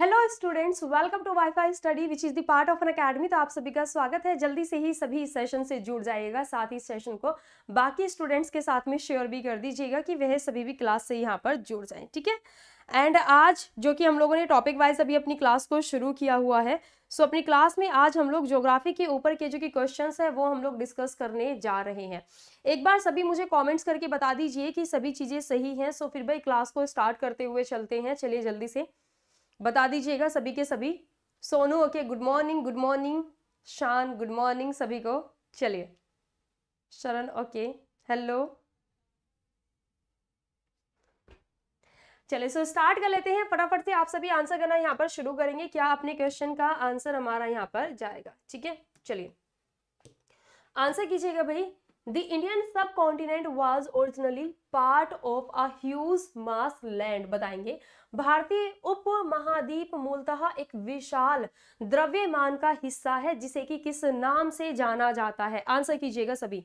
Hello students welcome to WiFi study which is the part of an academy तो आप सभी का स्वागत है जल्दी से ही सभी इस सेशन से जुड़ जाइएगा साथ ही सेशन को बाकी स्टूडेंट्स के साथ में शेयर भी कर दीजिएगा कि वह सभी भी क्लास से यहाँ पर जुड़ जाएं ठीक है एंड आज जो कि हम लोगों ने टॉपिक वाइज अभी अपनी क्लास को शुरू किया हुआ है सो so, अपनी क्लास में आज हम लोग ज्योग्राफी के ऊपर के जो कि क्वेश्चन है वो हम लोग डिस्कस करने जा रहे हैं एक बार सभी मुझे कमेंट्स करके बता दीजिए कि सभी चीज़ें सही हैं सो so, फिर भाई क्लास को स्टार्ट करते हुए चलते हैं चलिए जल्दी से बता दीजिएगा सभी के सभी Sonu okay good morning good morning Shaan good morning सभी को चलिए शरण ओके हेलो चलिए सो स्टार्ट कर लेते हैं फटाफट से आप सभी आंसर करना यहाँ पर शुरू करेंगे क्या अपने क्वेश्चन का आंसर हमारा यहाँ पर जाएगा ठीक है चलिए आंसर कीजिएगा भाई the Indian subcontinent was originally part of a mass land बताएंगे भारतीय उप महाद्वीप मूलतः एक विशाल द्रव्यमान का हिस्सा है जिसे कि किस नाम से जाना जाता है आंसर कीजिएगा सभी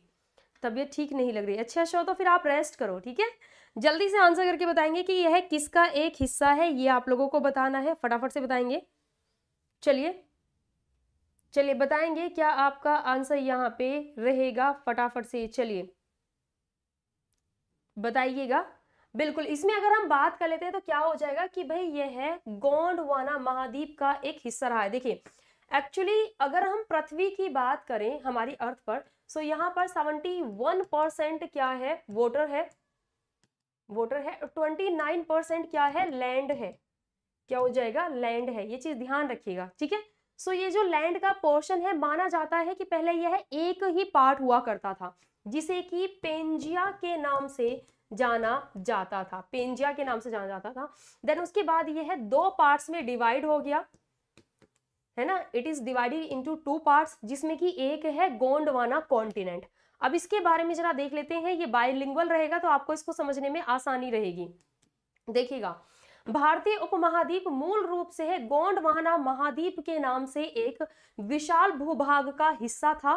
तबियत ठीक नहीं लग रही अच्छा शो अच्छा, तो फिर आप रेस्ट करो ठीक है जल्दी से आंसर करके बताएंगे कि यह किसका एक हिस्सा है ये आप लोगों को बताना है फटाफट से बताएंगे चलिए चलिए बताएंगे क्या आपका आंसर यहाँ पे रहेगा फटाफट से चलिए बताइएगा बिल्कुल इसमें अगर हम बात कर लेते हैं तो क्या हो जाएगा कि भाई ये है गोंडवाना महाद्वीप का एक हिस्सा रहा है देखिए एक्चुअली अगर हम पृथ्वी की बात करें हमारी अर्थ पर सो यहाँ पर सेवेंटी वन परसेंट क्या है वोटर है वोटर है ट्वेंटी नाइन परसेंट क्या है लैंड है क्या हो जाएगा लैंड है ये चीज ध्यान रखिएगा ठीक है सो ये जो लैंड का पोर्शन है माना जाता है कि पहले यह एक ही पार्ट हुआ करता था जिसे कि पेंजिया के नाम से जाना जाता था पेंजिया के नाम से जाना जाता था देन उसके बाद ये है दो पार्ट्स में डिवाइड हो गया है ना it is divided into two parts जिसमें कि एक है गोंडवाना कॉन्टिनेंट अब इसके बारे में जरा देख लेते हैं ये बायोलिंग्वल रहेगा तो आपको इसको समझने में आसानी रहेगी देखिएगा भारतीय उपमहाद्वीप मूल रूप से है वाना महाद्वीप के नाम से एक विशाल भूभाग का हिस्सा था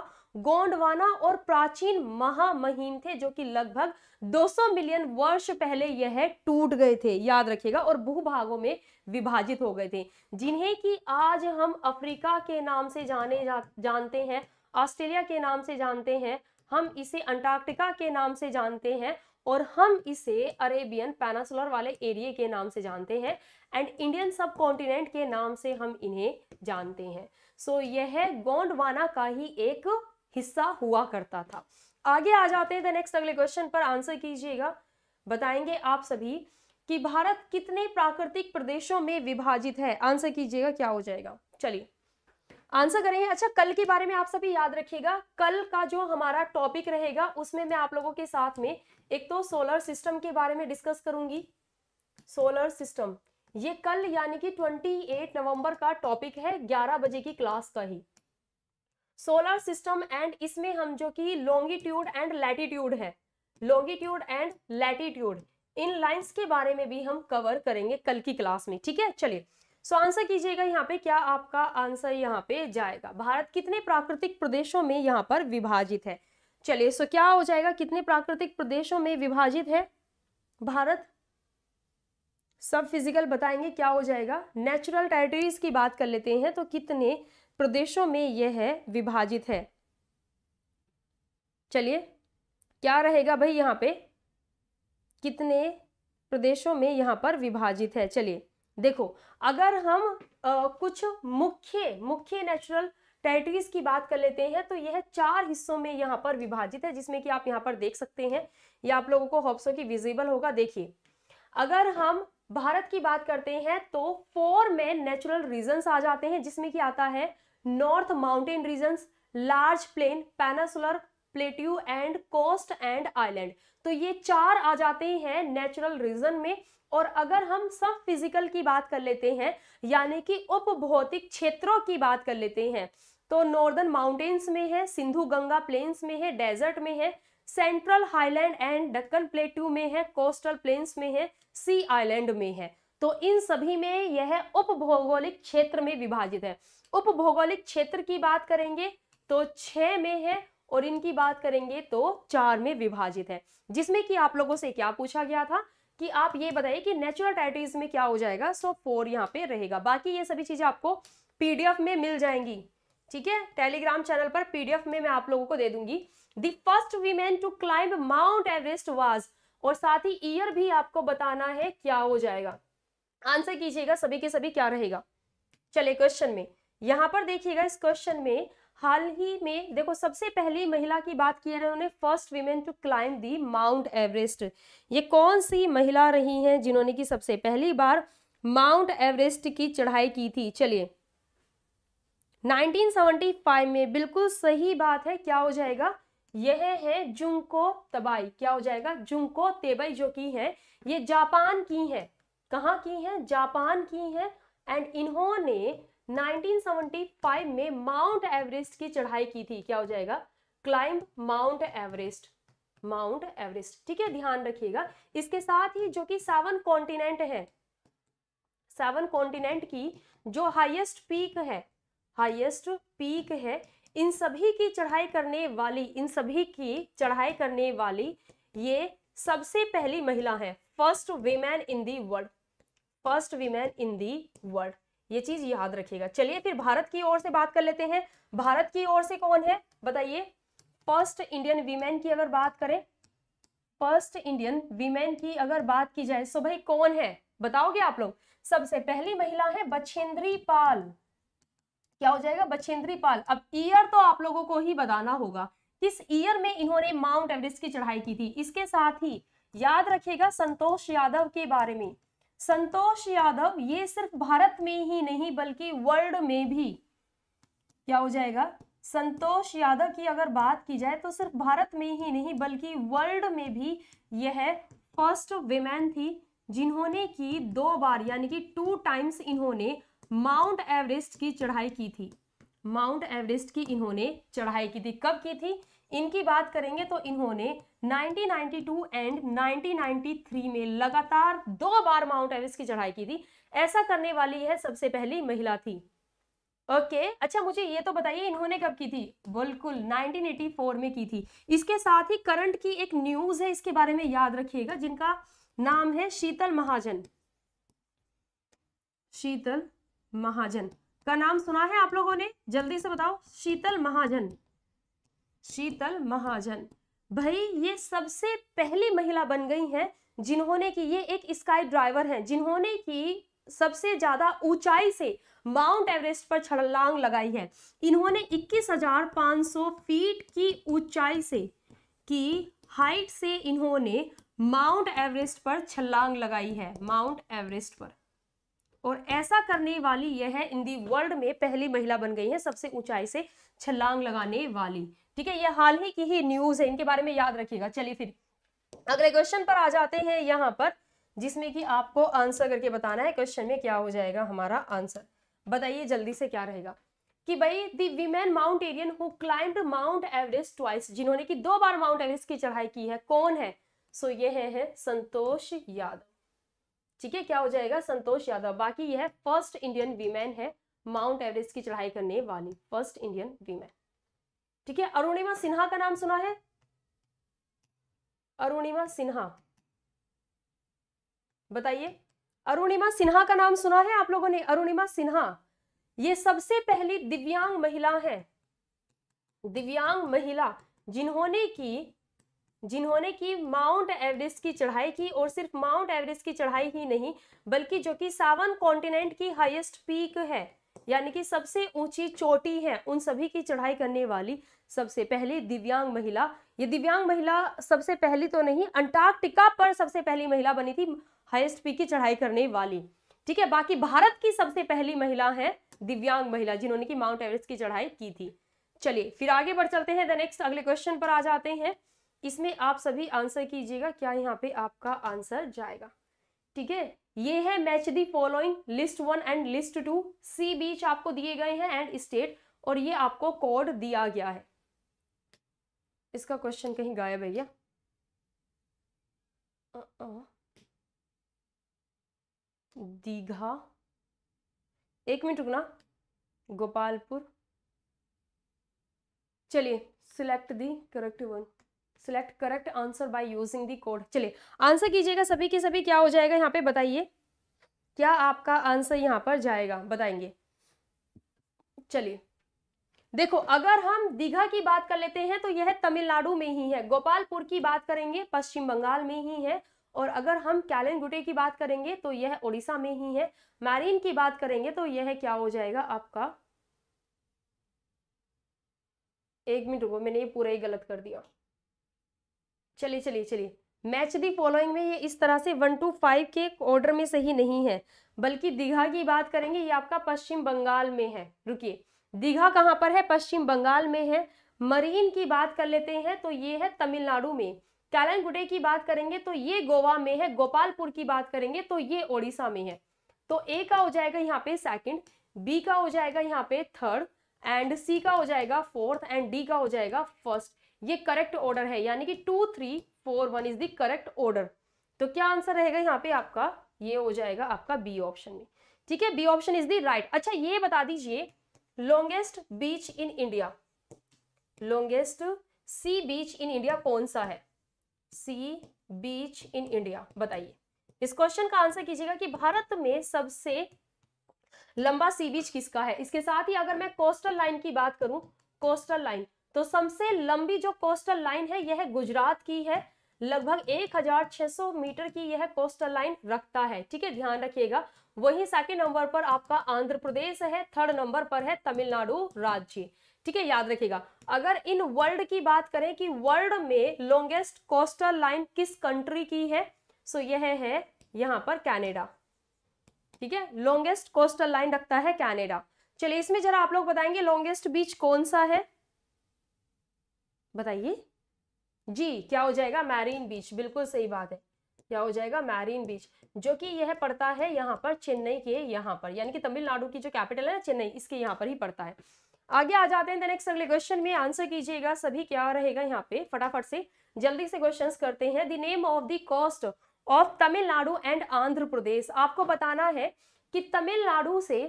गोंडवाना और प्राचीन महामहिम थे जो कि लगभग 200 मिलियन वर्ष पहले यह टूट गए थे याद रखिएगा और भूभागों में विभाजित हो गए थे जिन्हें कि आज हम अफ्रीका के नाम से जाने जा, जानते हैं ऑस्ट्रेलिया के नाम से जानते हैं हम इसे अंटार्कटिका के नाम से जानते हैं और हम इसे अरेबियन पैनासोलर वाले एरिए के नाम से जानते हैं एंड इंडियन सब कॉन्टिनेंट के नाम से हम इन्हें जानते हैं सो so, यह गोंडवाना का ही एक हिस्सा हुआ करता था आगे आ जाते हैं द नेक्स्ट अगले क्वेश्चन पर आंसर कीजिएगा बताएंगे आप सभी कि भारत कितने प्राकृतिक प्रदेशों में विभाजित है आंसर कीजिएगा क्या हो जाएगा चलिए आंसर करेंगे अच्छा कल के बारे में आप सभी याद रखिएगा कल का जो हमारा टॉपिक रहेगा उसमें मैं आप लोगों के साथ में एक तो सोलर सिस्टम के बारे में डिस्कस करूंगी सोलर सिस्टम ये कल यानी कि 28 नवंबर का टॉपिक है 11 बजे की क्लास का ही सोलर सिस्टम एंड इसमें हम जो कि लॉन्गिट्यूड एंड लैटिट्यूड है लॉन्गिट्यूड एंड लैटिट्यूड इन लाइंस के बारे में भी हम कवर करेंगे कल की क्लास में ठीक है चलिए सो आंसर कीजिएगा यहाँ पे क्या आपका आंसर यहाँ पे जाएगा भारत कितने प्राकृतिक प्रदेशों में यहाँ पर विभाजित है चलिए सो क्या हो जाएगा कितने प्राकृतिक प्रदेशों में विभाजित है भारत सब फिजिकल बताएंगे क्या हो जाएगा नेचुरल टेरिटरीज की बात कर लेते हैं तो कितने प्रदेशों में यह है विभाजित है चलिए क्या रहेगा भाई यहाँ पे कितने प्रदेशों में यहाँ पर विभाजित है चलिए देखो अगर हम आ, कुछ मुख्य मुख्य नेचुरल टेरिटरीज की बात कर लेते हैं तो यह चार हिस्सों में यहाँ पर विभाजित है जिसमें कि आप यहाँ पर देख सकते हैं या आप लोगों को होप्सो की विजिबल होगा देखिए अगर हम भारत की बात करते हैं तो फोर में नेचुरल रीजन्स आ जाते हैं जिसमें कि आता है north mountain regions large plain peninsular plateau and coast and island तो ये चार आ जाते हैं नेचुरल रीजन में और अगर हम सब फिजिकल की बात कर लेते हैं यानी कि उपभौतिक क्षेत्रों की बात कर लेते हैं तो नॉर्दर्न माउंटेन्स में है सिंधु गंगा प्लेन्स में है डेजर्ट में है central highland and Deccan plateau में है कोस्टल प्लेन्स में है सी आइलैंड में है तो इन सभी में यह उपभौगोलिक क्षेत्र में विभाजित है उपभौगोलिक क्षेत्र की बात करेंगे तो छः में है और इनकी बात करेंगे तो चार में विभाजित है जिसमें कि आप लोगों से क्या पूछा गया था कि आप ये बताइए कि नेचुरल टेरिटरीज में क्या हो जाएगा सो फोर यहाँ पे रहेगा बाकी ये सभी चीज़ें आपको पीडीएफ में मिल जाएंगी ठीक है टेलीग्राम चैनल पर पीडीएफ में मैं आप लोगों को दे दूंगी the first women to climb Mount Everest was और साथ ही ईयर भी आपको बताना है क्या हो जाएगा आंसर कीजिएगा सभी के सभी क्या रहेगा चले क्वेश्चन में यहाँ पर देखिएगा इस क्वेश्चन में हाल ही में देखो सबसे पहली महिला की बात की उन्होंने first women to climb the Mount Everest ये कौन सी महिला रही हैं जिन्होंने की सबसे पहली बार माउंट एवरेस्ट की चढ़ाई की थी चलिए 1975 में बिल्कुल सही बात है क्या हो जाएगा यह है जुंको तबाई क्या हो जाएगा जुंको तेबई जो की है ये जापान की है कहाँ की है जापान की है एंड इन्होंने 1975 में माउंट एवरेस्ट की चढ़ाई की थी क्या हो जाएगा climb Mount Everest Mount Everest ठीक है ध्यान रखिएगा इसके साथ ही जो कि सेवन कॉन्टिनेंट है सेवन कॉन्टिनेंट की जो हाईएस्ट पीक है हाईएस्ट पीक है इन सभी की चढ़ाई करने वाली इन सभी की चढ़ाई करने वाली ये सबसे पहली महिला है first women in the world first women in the world ये चीज याद रखिएगा चलिए फिर भारत की ओर से बात कर लेते हैं भारत की ओर से कौन है बताइए फर्स्ट इंडियन वीमेन की अगर बात करें फर्स्ट इंडियन वीमेन की अगर बात की जाए सो भाई कौन है बताओगे आप लोग सबसे पहली महिला है बछेंद्री पाल क्या हो जाएगा बछेंद्री पाल अब ईयर तो आप लोगों को ही बताना होगा किस ईयर में इन्होंने माउंट एवरेस्ट की चढ़ाई की थी इसके साथ ही याद रखिएगा संतोष यादव के बारे में संतोष यादव ये सिर्फ भारत में ही नहीं बल्कि वर्ल्ड में भी क्या हो जाएगा संतोष यादव की अगर बात की जाए तो सिर्फ भारत में ही नहीं बल्कि वर्ल्ड में भी यह फर्स्ट वेमैन थी जिन्होंने की दो बार यानी कि टू टाइम्स इन्होंने माउंट एवरेस्ट की चढ़ाई की थी माउंट एवरेस्ट की इन्होंने चढ़ाई की थी कब की थी इनकी बात करेंगे तो इन्होंने 1992 एंड 1993 में लगातार दो बार माउंट एवरेस्ट की चढ़ाई की थी ऐसा करने वाली है सबसे पहली महिला थी ओके okay. अच्छा मुझे ये तो बताइए इन्होंने कब की थी बिल्कुल 1984 में की थी इसके साथ ही करंट की एक न्यूज है इसके बारे में याद रखिएगा जिनका नाम है शीतल महाजन शीतल महाजन का नाम सुना है आप लोगों ने जल्दी से बताओ शीतल महाजन शीतल महाजन भाई ये सबसे पहली महिला बन गई हैं जिन्होंने कि ये एक स्काई ड्राइवर हैं जिन्होंने कि सबसे ज्यादा ऊंचाई से माउंट एवरेस्ट पर छलांग लगाई है इन्होंने 21,500 फीट की ऊंचाई से की हाइट से इन्होंने माउंट एवरेस्ट पर छलांग लगाई है माउंट एवरेस्ट पर और ऐसा करने वाली यह है इन दी वर्ल्ड में पहली महिला बन गई है सबसे ऊंचाई से छलांग लगाने वाली ठीक है ये हाल ही की ही न्यूज है इनके बारे में याद रखिएगा चलिए फिर अगले क्वेश्चन पर आ जाते हैं यहाँ पर जिसमें कि आपको आंसर करके बताना है क्वेश्चन में क्या हो जाएगा हमारा आंसर बताइए जल्दी से क्या रहेगा कि भाई the women mountaineer who climb Mount Everest twice जिन्होंने की दो बार माउंट एवरेस्ट की चढ़ाई की है कौन है सो ये है, है संतोष यादव ठीक है क्या हो जाएगा संतोष यादव बाकी यह फर्स्ट इंडियन वीमेन है माउंट एवरेस्ट की चढ़ाई करने वाली फर्स्ट इंडियन वीमेन ठीक है अरुणिमा सिन्हा का नाम सुना है अरुणिमा सिन्हा बताइए अरुणिमा सिन्हा का नाम सुना है आप लोगों ने अरुणिमा सिन्हा ये सबसे पहली दिव्यांग महिला है दिव्यांग महिला जिन्होंने की जिन्होंने की माउंट एवरेस्ट की चढ़ाई की और सिर्फ माउंट एवरेस्ट की चढ़ाई ही नहीं बल्कि जो कि सावन कॉन्टिनेंट की हाईएस्ट पीक है यानी कि सबसे ऊंची चोटी है उन सभी की चढ़ाई करने वाली सबसे पहली दिव्यांग महिला ये दिव्यांग महिला सबसे पहली तो नहीं अंटार्कटिका पर सबसे पहली महिला बनी थी हाईएस्ट पी की चढ़ाई करने वाली ठीक है बाकी भारत की सबसे पहली महिला है दिव्यांग महिला जिन्होंने की माउंट एवरेस्ट की चढ़ाई की थी चलिए फिर आगे बढ़ चलते हैं द नेक्स्ट अगले क्वेश्चन पर आ जाते हैं इसमें आप सभी आंसर कीजिएगा क्या यहाँ पे आपका आंसर जाएगा ठीक है ये है match the following list one and list two सी बीच आपको दिए गए हैं एंड स्टेट और ये आपको कोड दिया गया है इसका क्वेश्चन कहीं गायब है भैया uh-uh. दीघा एक मिनट रुकना गोपालपुर चलिए select the correct one select correct answer by using the code चलिए आंसर कीजिएगा सभी के सभी क्या हो जाएगा यहाँ पे बताइए क्या आपका आंसर यहाँ पर जाएगा बताएंगे चलिए देखो अगर हम दीघा की बात कर लेते हैं तो यह तमिलनाडु में ही है गोपालपुर की बात करेंगे पश्चिम बंगाल में ही है और अगर हम गुटे की बात करेंगे तो यह उड़ीसा में ही है मैरीन की बात करेंगे तो यह क्या हो जाएगा आपका एक मिनट रुको मैंने ये पूरा ही गलत कर दिया चलिए चलिए चलिए मैच दी फॉलोइंग में ये इस तरह से वन टू फाइव के ऑर्डर में सही नहीं है बल्कि दीघा की बात करेंगे ये आपका पश्चिम बंगाल में है रुकिए दीघा कहाँ पर है पश्चिम बंगाल में है मरीन की बात कर लेते हैं तो ये है तमिलनाडु में कैलनगुडे की बात करेंगे तो ये गोवा में है गोपालपुर की बात करेंगे तो ये ओडिशा में है तो ए का हो जाएगा यहाँ पे सेकंड बी का हो जाएगा यहाँ पे थर्ड एंड सी का हो जाएगा फोर्थ एंड डी का हो जाएगा फर्स्ट ये करेक्ट ऑर्डर है यानी कि two three four one is the correct order तो क्या आंसर रहेगा यहाँ पे आपका ये हो जाएगा आपका बी ऑप्शन में ठीक है B option is the right अच्छा ये बता दीजिए longest beach in India longest sea beach in India कौन सा है सी बीच इन इंडिया बताइए इस क्वेश्चन का आंसर कीजिएगा कि भारत में सबसे लंबा सी बीच किसका है इसके साथ ही अगर मैं कोस्टल लाइन की बात करूं कोस्टल लाइन तो सबसे लंबी जो कोस्टल लाइन है यह गुजरात की है लगभग 1600 मीटर की यह कोस्टल लाइन रखता है ठीक है ध्यान रखिएगा वही सेकेंड नंबर पर आपका आंध्र प्रदेश है थर्ड नंबर पर है तमिलनाडु राज्य ठीक है याद रखिएगा अगर इन वर्ल्ड की बात करें कि वर्ल्ड में लॉन्गेस्ट कोस्टल लाइन किस कंट्री की है सो यह है यहाँ पर कैनेडा ठीक है लॉन्गेस्ट कोस्टल लाइन रखता है कैनेडा चलिए इसमें जरा आप लोग बताएंगे लॉन्गेस्ट बीच कौन सा है बताइए जी क्या हो जाएगा मैरीन बीच बिल्कुल सही बात है क्या हो जाएगा मैरीन बीच जो कि यह पड़ता है यहाँ पर चेन्नई के यहाँ पर यानी कि तमिलनाडु की जो कैपिटल है ना चेन्नई इसके यहाँ पर ही पड़ता है आगे आ जाते हैं नेक्स्ट अगले क्वेश्चन में आंसर कीजिएगा सभी क्या रहेगा यहाँ पे फटाफट से जल्दी से क्वेश्चन करते हैं the name of the coast of Tamil Nadu and Andhra Pradesh आपको बताना है कि तमिलनाडु से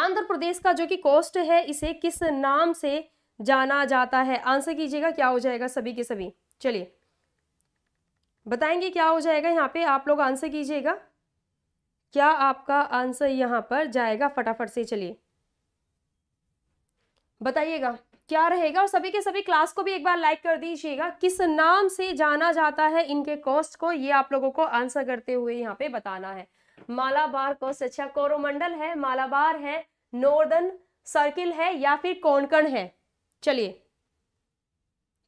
आंध्र प्रदेश का जो कि कॉस्ट है इसे किस नाम से जाना जाता है आंसर कीजिएगा क्या हो जाएगा सभी के सभी चलिए बताएंगे क्या हो जाएगा यहाँ पे आप लोग आंसर कीजिएगा क्या आपका आंसर यहाँ पर जाएगा फटाफट से चलिए बताइएगा क्या रहेगा और सभी के सभी क्लास को भी एक बार लाइक कर दीजिएगा किस नाम से जाना जाता है इनके कॉस्ट को ये आप लोगों को आंसर करते हुए यहाँ पे बताना है मालाबार कॉस्ट अच्छा कोरोमंडल है मालाबार है नॉर्दर्न सर्किल है या फिर कौनकण है चलिए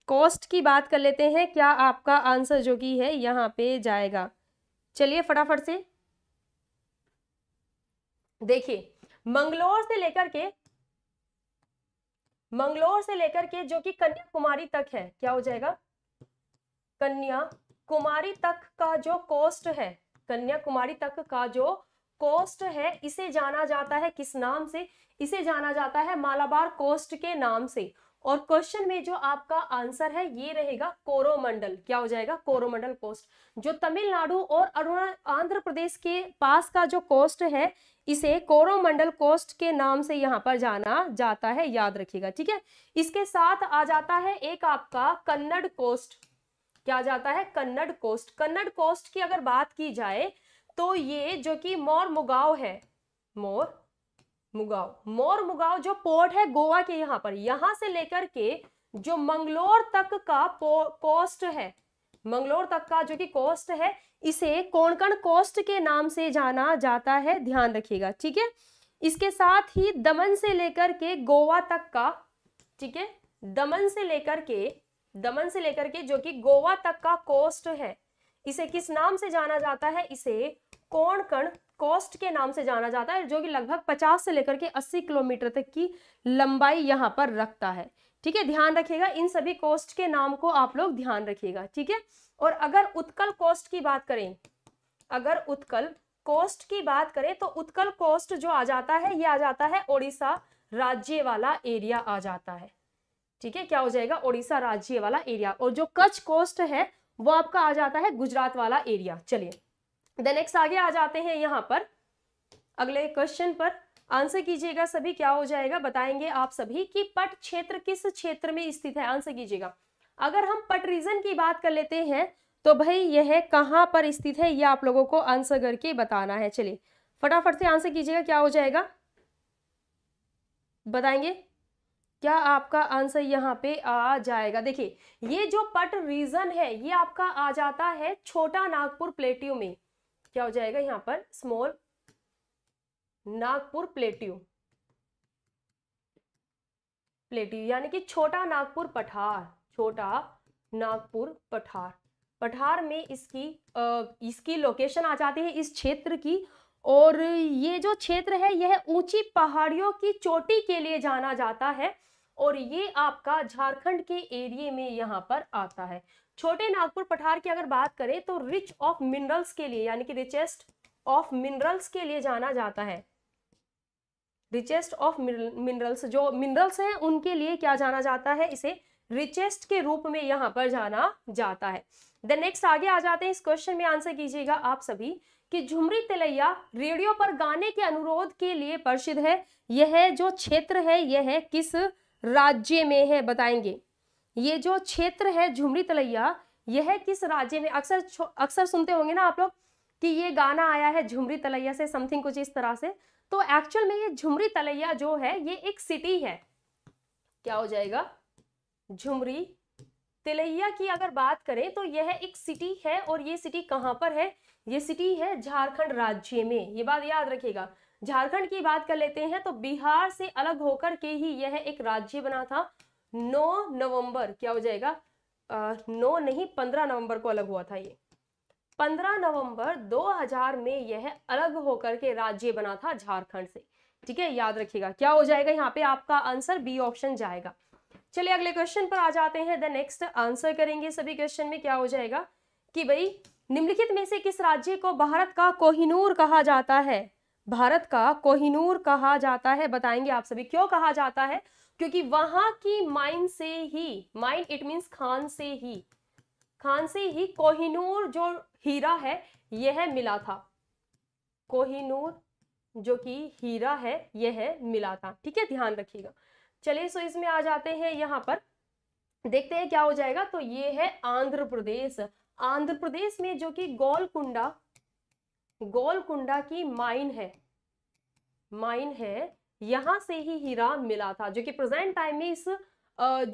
कॉस्ट की बात कर लेते हैं क्या आपका आंसर जो कि है यहाँ पे जाएगा चलिए फटाफट से देखिए मंगलोर से लेकर के मंगलोर से लेकर के जो कि कन्याकुमारी तक है क्या हो जाएगा कन्याकुमारी तक का जो कॉस्ट है कन्याकुमारी तक का जो कॉस्ट है इसे जाना जाता है किस नाम से इसे जाना जाता है मालाबार कोस्ट के नाम से और क्वेश्चन में जो आपका आंसर है ये रहेगा कोरोमंडल क्या हो जाएगा कोरोमंडल कोस्ट जो तमिलनाडु और अरुणा आंध्र प्रदेश के पास का जो कोस्ट है इसे कोरोमंडल कोस्ट के नाम से यहाँ पर जाना जाता है याद रखिएगा ठीक है इसके साथ आ जाता है एक आपका कन्नड़ कोस्ट क्या जाता है कन्नड़ कोस्ट कन्नड़ कोस्ट की अगर बात की जाए तो ये जो कि मोर मुगाव है मोर मुगाव मोर मुगाव जो पोर्ट है गोवा के यहाँ पर यहाँ से लेकर के जो मंगलोर तक का कोस्ट है मंगलोर तक का जो कि कोस्ट है इसे कोणकण कोस्ट के नाम से जाना जाता है ध्यान रखिएगा ठीक है इसके साथ ही दमन से लेकर के गोवा तक का ठीक है दमन से लेकर के दमन से लेकर के जो कि गोवा तक का कोस्ट है इसे किस नाम से जाना जाता है इसे कोणकण कॉस्ट के नाम से जाना जाता है जो कि लगभग 50 से लेकर के 80 किलोमीटर तक की लंबाई यहाँ पर रखता है ठीक है ध्यान रखिएगा इन सभी कोस्ट के नाम को आप लोग ध्यान रखिएगा ठीक है और अगर उत्कल कोस्ट की बात करें अगर उत्कल कोस्ट की बात करें तो उत्कल कोस्ट जो आ जाता है ये आ जाता है ओडिशा राज्य वाला एरिया आ जाता है ठीक है क्या हो जाएगा ओडिशा राज्य वाला एरिया और जो कच्छ कोस्ट है वो आपका आ जाता है गुजरात वाला एरिया चलिए देन नेक्स्ट आगे आ जाते हैं यहाँ पर अगले क्वेश्चन पर आंसर कीजिएगा सभी क्या हो जाएगा बताएंगे आप सभी कि पट क्षेत्र किस क्षेत्र में स्थित है आंसर कीजिएगा अगर हम पट रीजन की बात कर लेते हैं तो भाई यह कहाँ पर स्थित है यह आप लोगों को आंसर करके बताना है चलिए फटाफट से आंसर कीजिएगा क्या हो जाएगा बताएंगे क्या आपका आंसर यहाँ पे आ जाएगा देखिए ये जो पट रीजन है ये आपका आ जाता है छोटा नागपुर प्लेटियो में क्या हो जाएगा यहाँ पर स्मॉल नागपुर प्लेट्यू प्लेट्यू यानी कि छोटा नागपुर पठार छोटा नागपुर पठार पठार में इसकी आ, इसकी लोकेशन आ जाती है इस क्षेत्र की और ये जो क्षेत्र है यह ऊंची पहाड़ियों की चोटी के लिए जाना जाता है और ये आपका झारखंड के एरिए में यहाँ पर आता है छोटे नागपुर पठार की अगर बात करें तो रिच ऑफ मिनरल्स के लिए यानी कि रिचेस्ट ऑफ मिनरल्स के लिए जाना जाता है रिचेस्ट ऑफ मिनरल्स जो मिनरल्स हैं उनके लिए क्या जाना जाता है इसे रिचेस्ट के रूप में यहां पर जाना जाता है द नेक्स्ट आगे आ जाते हैं इस क्वेश्चन में आंसर कीजिएगा आप सभी कि झुमरी तिलैया रेडियो पर गाने के अनुरोध के लिए प्रसिद्ध है यह जो क्षेत्र है यह किस राज्य में है बताएंगे ये जो क्षेत्र है झुमरी तलैया यह किस राज्य में अक्सर अक्सर सुनते होंगे ना आप लोग कि ये गाना आया है झुमरी तलैया से समथिंग कुछ इस तरह से तो एक्चुअल में ये झुमरी तलैया जो है ये एक सिटी है क्या हो जाएगा झुमरी तिलैया की अगर बात करें तो यह एक सिटी है और ये सिटी कहाँ पर है ये सिटी है झारखंड राज्य में ये बात याद रखिएगा झारखंड की बात कर लेते हैं तो बिहार से अलग होकर के ही यह एक राज्य बना था नौ नवंबर क्या हो जाएगा नौ नहीं पंद्रह नवंबर को अलग हुआ था ये पंद्रह नवंबर 2000 में यह अलग होकर के राज्य बना था झारखंड से ठीक है याद रखिएगा क्या हो जाएगा यहाँ पे आपका आंसर बी ऑप्शन जाएगा चलिए अगले क्वेश्चन पर आ जाते हैं द नेक्स्ट आंसर करेंगे सभी क्वेश्चन में क्या हो जाएगा कि भाई निम्नलिखित में से किस राज्य को भारत का कोहिनूर कहा जाता है भारत का कोहिनूर कहा जाता है बताएंगे आप सभी क्यों कहा जाता है क्योंकि वहां की माइन से ही माइन इट मीन खान से ही खान से ही कोहिनूर जो हीरा है यह मिला था कोहिनूर जो कि हीरा है यह मिला था ठीक है ध्यान रखिएगा चलिए सो इसमें आ जाते हैं यहां पर देखते हैं क्या हो जाएगा तो ये है आंध्र प्रदेश आंध्र प्रदेश में जो कि गोलकुंडा गोलकुंडा की माइन है माइन है यहाँ से ही हीरा मिला था जो कि प्रेजेंट टाइम में इस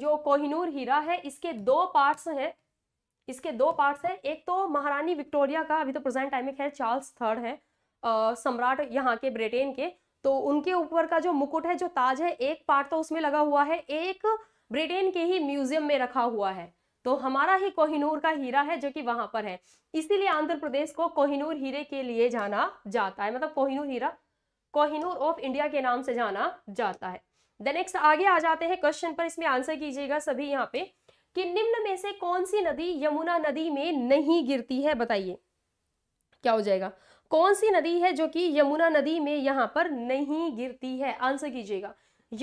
जो कोहिनूर हीरा है इसके दो पार्ट्स हैं इसके दो पार्ट्स हैं एक तो महारानी विक्टोरिया का अभी तो प्रेजेंट टाइम में खैर चार्ल्स थर्ड है सम्राट यहाँ के ब्रिटेन के तो उनके ऊपर का जो मुकुट है जो ताज है एक पार्ट तो उसमें लगा हुआ है एक ब्रिटेन के ही म्यूजियम में रखा हुआ है तो हमारा ही कोहिनूर का हीरा है जो कि वहां पर है इसीलिए आंध्र प्रदेश को कोहिनूर हीरे के लिए जाना जाता है मतलब कोहिनूर हीरा कोहिनूर ऑफ इंडिया के नाम से जाना जाता है द नेक्स्ट आगे आ जाते हैं क्वेश्चन पर इसमें आंसर कीजिएगा सभी यहाँ पे कि निम्न में से कौन सी नदी यमुना नदी में नहीं गिरती है बताइए क्या हो जाएगा कौन सी नदी है जो कि यमुना नदी में यहाँ पर नहीं गिरती है आंसर कीजिएगा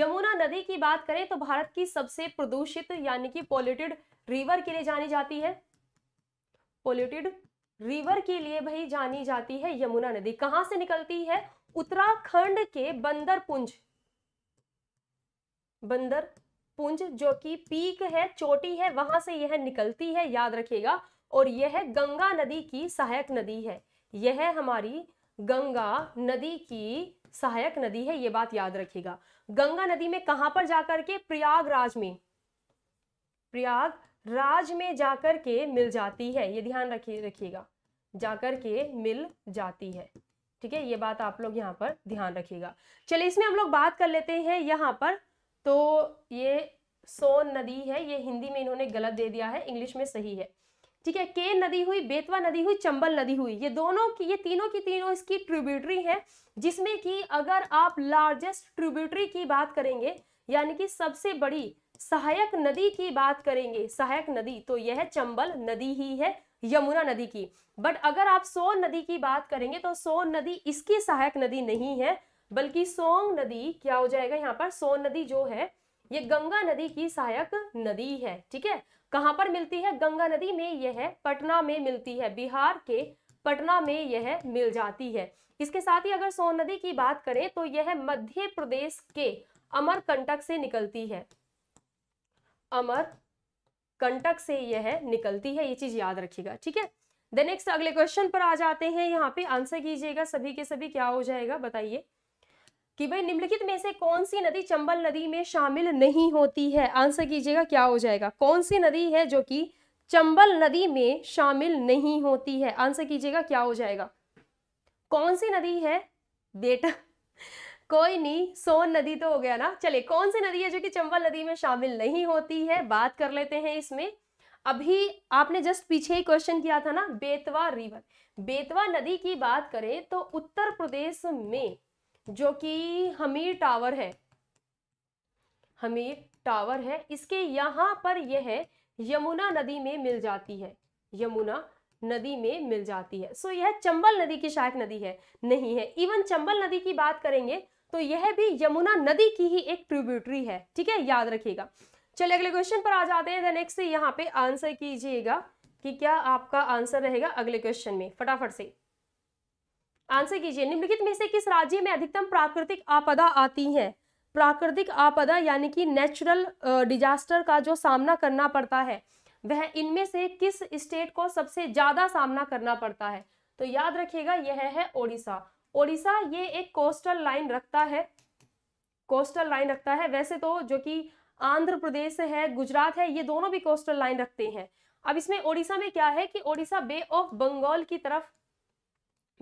यमुना नदी की बात करें तो भारत की सबसे प्रदूषित यानी कि पॉल्यूटेड रिवर के लिए जानी जाती है पोल्यूटेड रिवर के लिए भाई जानी जाती है यमुना नदी कहाँ से निकलती है उत्तराखंड के पुंज बंदर पुंज जो कि पीक है चोटी है वहां से यह निकलती है याद रखिएगा और यह गंगा नदी की सहायक नदी है यह हमारी गंगा नदी की सहायक नदी है यह बात याद रखिएगा गंगा नदी में कहां पर जाकर के प्रयागराज में प्रयाग राज में जाकर के मिल जाती है ये ध्यान रखिए रखिएगा जाकर के मिल जाती है ठीक है ये बात आप लोग यहाँ पर ध्यान रखिएगा चलिए इसमें हम लोग बात कर लेते हैं यहाँ पर तो ये सोन नदी है ये हिंदी में इन्होंने गलत दे दिया है इंग्लिश में सही है ठीक है के नदी हुई बेतवा नदी हुई चंबल नदी हुई ये दोनों की ये तीनों की तीनों इसकी ट्रिब्यूटरी है जिसमें कि अगर आप लार्जेस्ट ट्रिब्यूटरी की बात करेंगे यानी कि सबसे बड़ी सहायक नदी की बात करेंगे सहायक नदी तो यह चंबल नदी ही है यमुना नदी की बट अगर आप सोन नदी की बात करेंगे तो सोन नदी इसकी सहायक नदी नहीं है बल्कि सोंग नदी क्या हो जाएगा यहाँ पर सोन नदी जो है ये गंगा नदी की सहायक नदी है ठीक है कहाँ पर मिलती है गंगा नदी में यह पटना में मिलती है बिहार के पटना में यह मिल जाती है इसके साथ ही अगर सोन नदी की बात करें तो यह मध्य प्रदेश के अमरकंटक से निकलती है अमर कंटक से यह है निकलती है ये चीज याद रखिएगा ठीक है देन नेक्स्ट अगले क्वेश्चन पर आ जाते हैं यहाँ पे आंसर कीजिएगा सभी के सभी क्या हो जाएगा बताइए कि भाई निम्नलिखित में से कौन सी नदी चंबल नदी में शामिल नहीं होती है आंसर कीजिएगा क्या हो जाएगा कौन सी नदी है जो कि चंबल नदी में शामिल नहीं होती है आंसर कीजिएगा क्या हो जाएगा कौन सी नदी है बेटा कोई नहीं सोन नदी तो हो गया ना चले कौन सी नदी है जो कि चंबल नदी में शामिल नहीं होती है बात कर लेते हैं इसमें अभी आपने जस्ट पीछे ही क्वेश्चन किया था ना बेतवा रिवर बेतवा नदी की बात करें तो उत्तर प्रदेश में जो कि हमीर टावर है हमीर टावर है इसके यहाँ पर यह है यमुना नदी में मिल जाती है यमुना नदी में मिल जाती है सो यह चंबल नदी की शायक नदी है नहीं है इवन चंबल नदी की बात करेंगे तो यह भी यमुना नदी की ही एक ट्रिब्यूटरी है ठीक है याद रखिएगा चलिए अगले क्वेश्चन पर आ जाते हैं नेक्स्ट यहाँ पे आंसर कीजिएगा कि क्या आपका आंसर रहेगा अगले क्वेश्चन में फटाफट से आंसर कीजिए निम्नलिखित में से किस राज्य में अधिकतम प्राकृतिक आपदा आती है प्राकृतिक आपदा यानी कि नेचुरल डिजास्टर का जो सामना करना पड़ता है वह इनमें से किस स्टेट को सबसे ज्यादा सामना करना पड़ता है तो याद रखिएगा यह है ओडिशा ओडिशा ये एक कोस्टल लाइन रखता है कोस्टल लाइन रखता है वैसे तो जो कि आंध्र प्रदेश है गुजरात है ये दोनों भी कोस्टल लाइन रखते हैं अब इसमें ओडिशा में क्या है कि ओडिशा बे ऑफ बंगाल की तरफ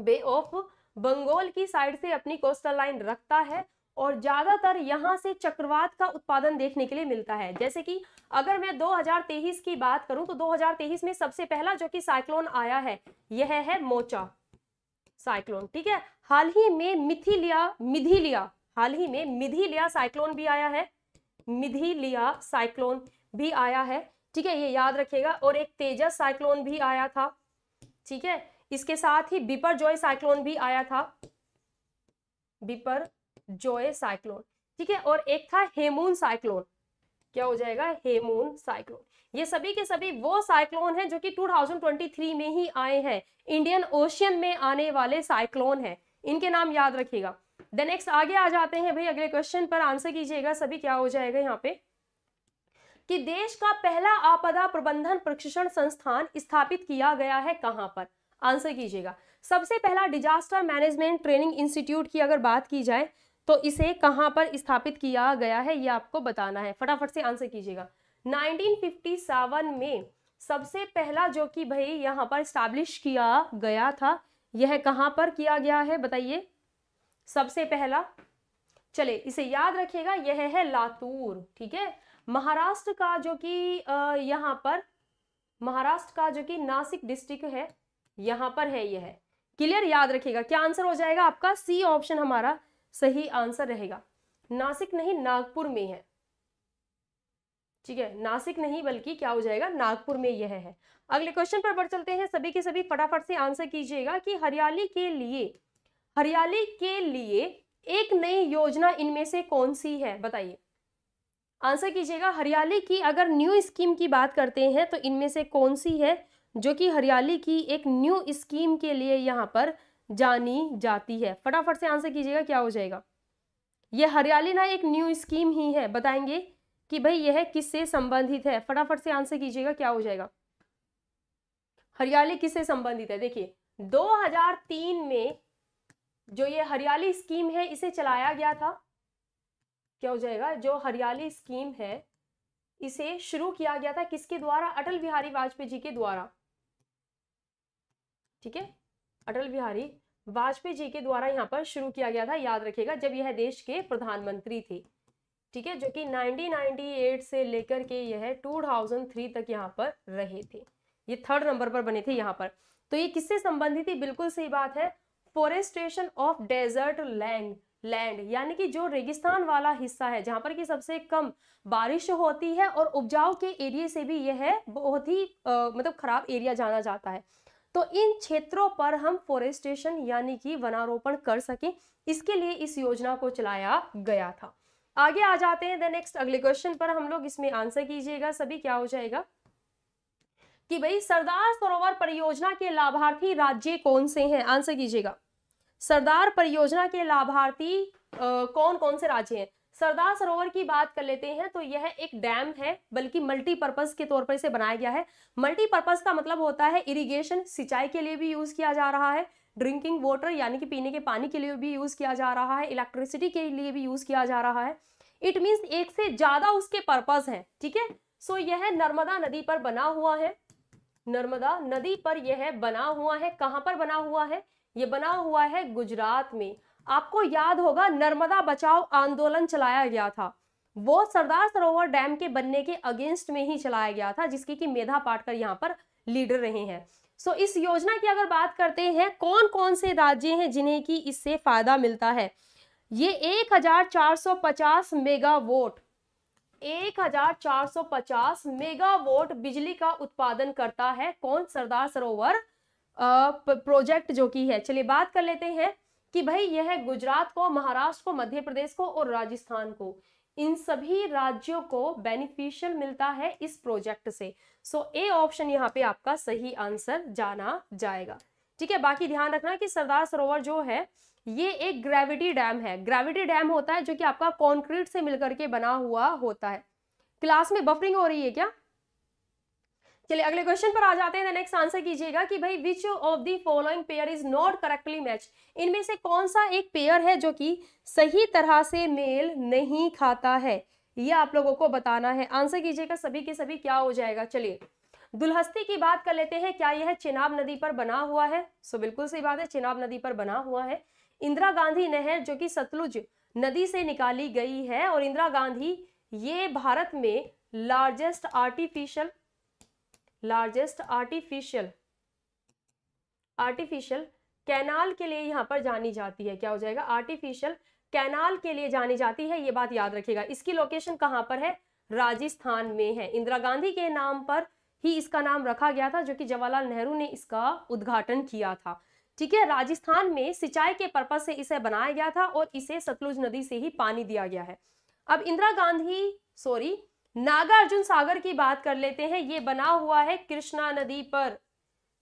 बे ऑफ बंगाल की साइड से अपनी कोस्टल लाइन रखता है और ज्यादातर यहाँ से चक्रवात का उत्पादन देखने के लिए मिलता है जैसे कि अगर मैं 2023 की बात करूं तो 2023 में सबसे पहला जो कि साइक्लोन आया है यह है मोचा साइक्लोन ठीक है हाल ही में मिथिलिया मिथिलिया हाल ही में मिधिलिया साइक्लोन भी आया है मिथिलिया साइक्लोन भी आया है ठीक है ये याद रखिएगा और एक तेजस साइक्लोन भी आया था ठीक है इसके साथ ही बिपर जॉय साइक्लोन भी आया था बिपर जोए साइक्लोन ठीक है और एक था हेमून साइक्लोन क्या हो जाएगा हेमून साइक्लोन ये सभी के सभी वो साइक्लोन हैं जो कि 2023 में ही आए हैं इंडियन ओशियन में आने वाले साइक्लोन हैं इनके नाम याद रखिएगा देन नेक्स्ट आगे आ जाते हैं भाई अगले क्वेश्चन पर आंसर कीजिएगा सभी क्या हो जाएगा यहाँ पे कि देश का पहला आपदा प्रबंधन प्रशिक्षण संस्थान स्थापित किया गया है कहाँ पर आंसर कीजिएगा सबसे पहला डिजास्टर मैनेजमेंट ट्रेनिंग इंस्टीट्यूट की अगर बात की जाए तो इसे कहाँ पर स्थापित किया गया है ये आपको बताना है फटाफट से आंसर कीजिएगा 1957 में सबसे पहला जो कि भाई यहाँ पर स्टैब्लिश किया गया था यह कहां पर किया गया है बताइए सबसे पहला चले इसे याद रखिएगा यह है लातूर ठीक है महाराष्ट्र का जो कि यहां पर महाराष्ट्र का जो कि नासिक डिस्ट्रिक्ट है यहां पर है यह क्लियर याद रखिएगा क्या आंसर हो जाएगा आपका सी ऑप्शन हमारा सही आंसर रहेगा नासिक नहीं नागपुर में है ठीक है नासिक नहीं बल्कि क्या हो जाएगा नागपुर में यह है अगले क्वेश्चन पर बढ़ चलते हैं सभी के सभी फटाफट से आंसर कीजिएगा कि हरियाली के लिए हरियाली के लिए एक नई योजना इनमें से कौन सी है बताइए आंसर कीजिएगा हरियाली की अगर न्यू स्कीम की बात करते हैं तो इनमें से कौन सी है जो कि हरियाली की एक न्यू स्कीम के लिए यहाँ पर जानी जाती है फटाफट से आंसर कीजिएगा क्या हो जाएगा यह हरियाली ना एक न्यू स्कीम ही है बताएंगे कि भाई यह किससे संबंधित है फटाफट से आंसर कीजिएगा क्या हो जाएगा हरियाली किससे संबंधित है देखिए 2003 में जो ये हरियाली स्कीम है इसे चलाया गया था क्या हो जाएगा जो हरियाली स्कीम है इसे शुरू किया गया था किसके द्वारा अटल बिहारी वाजपेयी जी के द्वारा ठीक है अटल बिहारी वाजपेयी जी के द्वारा यहां पर शुरू किया गया था याद रखेगा जब यह देश के प्रधानमंत्री थे ठीक है जो कि 1998 से लेकर के यह 2003 तक यहाँ पर रहे थे ये थर्ड नंबर पर बने थे यहाँ पर तो ये किससे संबंधित थी बिल्कुल सही बात है forestation of desert land land यानी कि जो रेगिस्तान वाला हिस्सा है जहाँ पर कि सबसे कम बारिश होती है और उपजाऊ के एरिए से भी यह बहुत ही आ, मतलब खराब एरिया जाना जाता है तो इन क्षेत्रों पर हम फॉरेस्टेशन यानी कि वनारोपण कर सके इसके लिए इस योजना को चलाया गया था आगे आ जाते हैं देन नेक्स्ट अगले क्वेश्चन पर हम लोग इसमें आंसर कीजिएगा सभी क्या हो जाएगा कि भाई सरदार सरोवर परियोजना के लाभार्थी राज्य कौन से हैं आंसर कीजिएगा सरदार परियोजना के लाभार्थी कौन कौन से राज्य हैं सरदार सरोवर की बात कर लेते हैं तो यह एक डैम है बल्कि मल्टीपर्पज के तौर पर इसे बनाया गया है मल्टीपर्पज का मतलब होता है इरिगेशन सिंचाई के लिए भी यूज किया जा रहा है ड्रिंकिंग वाटर यानी कि पीने के पानी के लिए भी यूज़ किया जा रहा है इलेक्ट्रिसिटी के लिए भी यूज़ किया जा रहा है इट मीन्स एक से ज़्यादा उसके पर्पज़ हैं ठीक है सो यह नर्मदा नदी पर बना हुआ है नर्मदा नदी पर यह बना हुआ है कहाँ पर बना हुआ है ये बना हुआ है गुजरात में आपको याद होगा नर्मदा बचाओ आंदोलन चलाया गया था वो सरदार सरोवर डैम के बनने के अगेंस्ट में ही चलाया गया था जिसकी कि मेधा पाटकर यहाँ पर लीडर रहे हैं सो so, इस योजना की अगर बात करते हैं कौन कौन से राज्य हैं जिन्हें की इससे फायदा मिलता है ये 1450 मेगावाट 1450 मेगावाट बिजली का उत्पादन करता है कौन सरदार सरोवर प्रोजेक्ट जो की है चलिए बात कर लेते हैं कि भाई यह गुजरात को महाराष्ट्र को मध्य प्रदेश को और राजस्थान को इन सभी राज्यों को बेनिफिशियल मिलता है इस प्रोजेक्ट से सो ए ऑप्शन यहाँ पे आपका सही आंसर जाना जाएगा ठीक है बाकी ध्यान रखना कि सरदार सरोवर जो है ये एक ग्रेविटी डैम है ग्रेविटी डैम होता है जो कि आपका कॉन्क्रीट से मिलकर के बना हुआ होता है क्लास में बफरिंग हो रही है क्या चलिए अगले क्वेश्चन पर आ जाते हैं नेक्स्ट आंसर कीजिएगा कि भाई which of the following pair is not correctly match इनमें से कौन सा एक पेयर है जो कि सही तरह से मेल नहीं खाता है यह आप लोगों को बताना है आंसर कीजिएगा सभी के सभी क्या हो जाएगा चलिए दुलहस्ती की बात कर लेते हैं क्या यह चिनाब नदी पर बना हुआ है सो बिल्कुल सही बात है चिनाब नदी पर बना हुआ है इंदिरा गांधी नहर जो कि सतलुज नदी से निकाली गई है और इंदिरा गांधी ये भारत में largest artificial largest artificial artificial canal के लिए यहां पर जानी जाती है क्या हो जाएगा आर्टिफिशियल कैनाल के लिए जानी जाती है ये बात याद रखिएगा इसकी लोकेशन कहां पर है राजस्थान में है इंदिरा गांधी के नाम पर ही इसका नाम रखा गया था जो कि जवाहरलाल नेहरू ने इसका उद्घाटन किया था ठीक है राजस्थान में सिंचाई के पर्पज से इसे बनाया गया था और इसे सतलुज नदी से ही पानी दिया गया है अब इंदिरा गांधी सॉरी नागार्जुन सागर की बात कर लेते हैं ये बना हुआ है कृष्णा नदी पर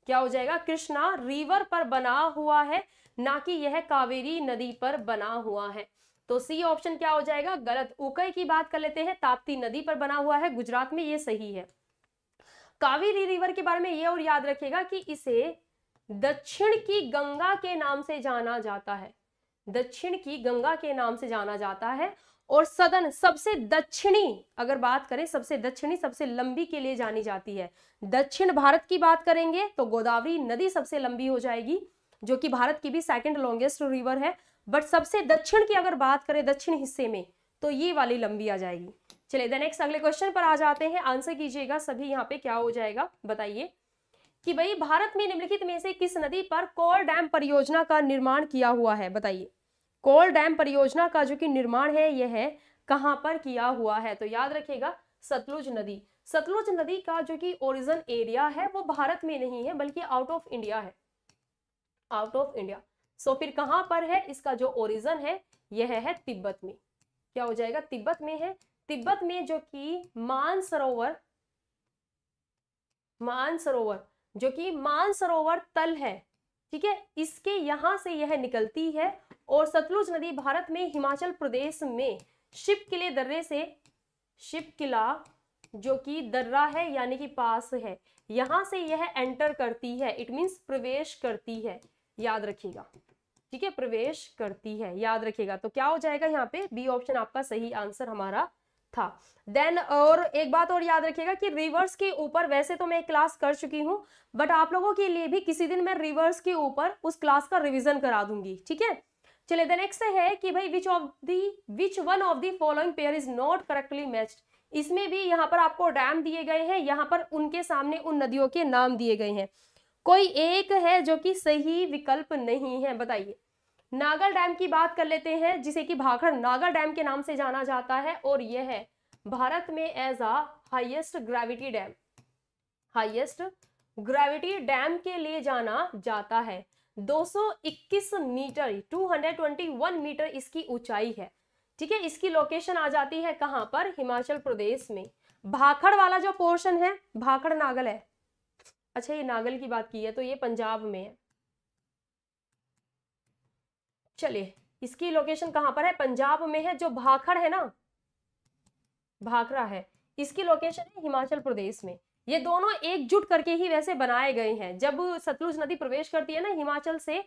क्या हो जाएगा कृष्णा रिवर पर बना हुआ है ना कि यह कावेरी नदी पर बना हुआ है तो सी ऑप्शन क्या हो जाएगा गलत उकई की बात कर लेते हैं ताप्ती नदी पर बना हुआ है गुजरात में ये सही है कावेरी रिवर के बारे में ये और याद रखेगा कि इसे दक्षिण की गंगा के नाम से जाना जाता है दक्षिण की गंगा के नाम से जाना जाता है और सदन सबसे दक्षिणी अगर बात करें सबसे दक्षिणी सबसे लंबी के लिए जानी जाती है दक्षिण भारत की बात करेंगे तो गोदावरी नदी सबसे लंबी हो जाएगी जो कि भारत की भी सेकंड लॉन्गेस्ट रिवर है बट सबसे दक्षिण की अगर बात करें दक्षिण हिस्से में तो ये वाली लंबी आ जाएगी चलिए द नेक्स्ट अगले क्वेश्चन पर आ जाते हैं आंसर कीजिएगा सभी यहाँ पे क्या हो जाएगा बताइए कि भाई भारत में निम्नलिखित में से किस नदी पर कोर डैम परियोजना का निर्माण किया हुआ है बताइए कोल डैम परियोजना का जो कि निर्माण है यह है कहां पर किया हुआ है तो याद रखिएगा सतलुज नदी सतलुज नदी का जो कि ओरिजिन एरिया है वो भारत में नहीं है बल्कि आउट ऑफ इंडिया है आउट ऑफ इंडिया सो फिर कहां पर है इसका जो ओरिजिन है यह है तिब्बत में क्या हो जाएगा तिब्बत में है तिब्बत में जो कि मानसरोवर मानसरोवर जो कि मानसरोवर तल है ठीक है इसके यहां से यह निकलती है और सतलुज नदी भारत में हिमाचल प्रदेश में शिप किले दर्रे से शिप किला जो कि दर्रा है यानी कि पास है यहां से यह एंटर करती है इट मीन्स प्रवेश करती है याद रखिएगा ठीक है प्रवेश करती है याद रखिएगा तो क्या हो जाएगा यहाँ पे बी ऑप्शन आपका सही आंसर हमारा था देन और एक बात और याद रखिएगा कि रिवर्स के ऊपर वैसे तो मैं क्लास कर चुकी हूँ बट आप लोगों के लिए भी किसी दिन मैं रिवर्स के ऊपर उस क्लास का रिविजन करा दूंगी ठीक है चलिए द नेक्स्ट है कि भाई which of the which one of the following pair is not correctly matched इसमें भी यहाँ पर आपको डैम दिए गए हैं यहाँ पर उनके सामने उन नदियों के नाम दिए गए हैं कोई एक है जो कि सही विकल्प नहीं है बताइए नागल डैम की बात कर लेते हैं जिसे कि भाखड़ नागल डैम के नाम से जाना जाता है और यह है भारत में as a highest gravity dam highest gravity dam के लिए जाना जाता है 221 मीटर 221 मीटर इसकी ऊंचाई है ठीक है इसकी लोकेशन आ जाती है कहां पर हिमाचल प्रदेश में भाखड़ वाला जो पोर्शन है भाखड़ नागल है अच्छा ये नागल की बात की है तो ये पंजाब में है चलिए इसकी लोकेशन कहां पर है पंजाब में है जो भाखड़ है ना भाखड़ा है इसकी लोकेशन है हिमाचल प्रदेश में ये दोनों एकजुट करके ही वैसे बनाए गए हैं जब सतलुज नदी प्रवेश करती है ना हिमाचल से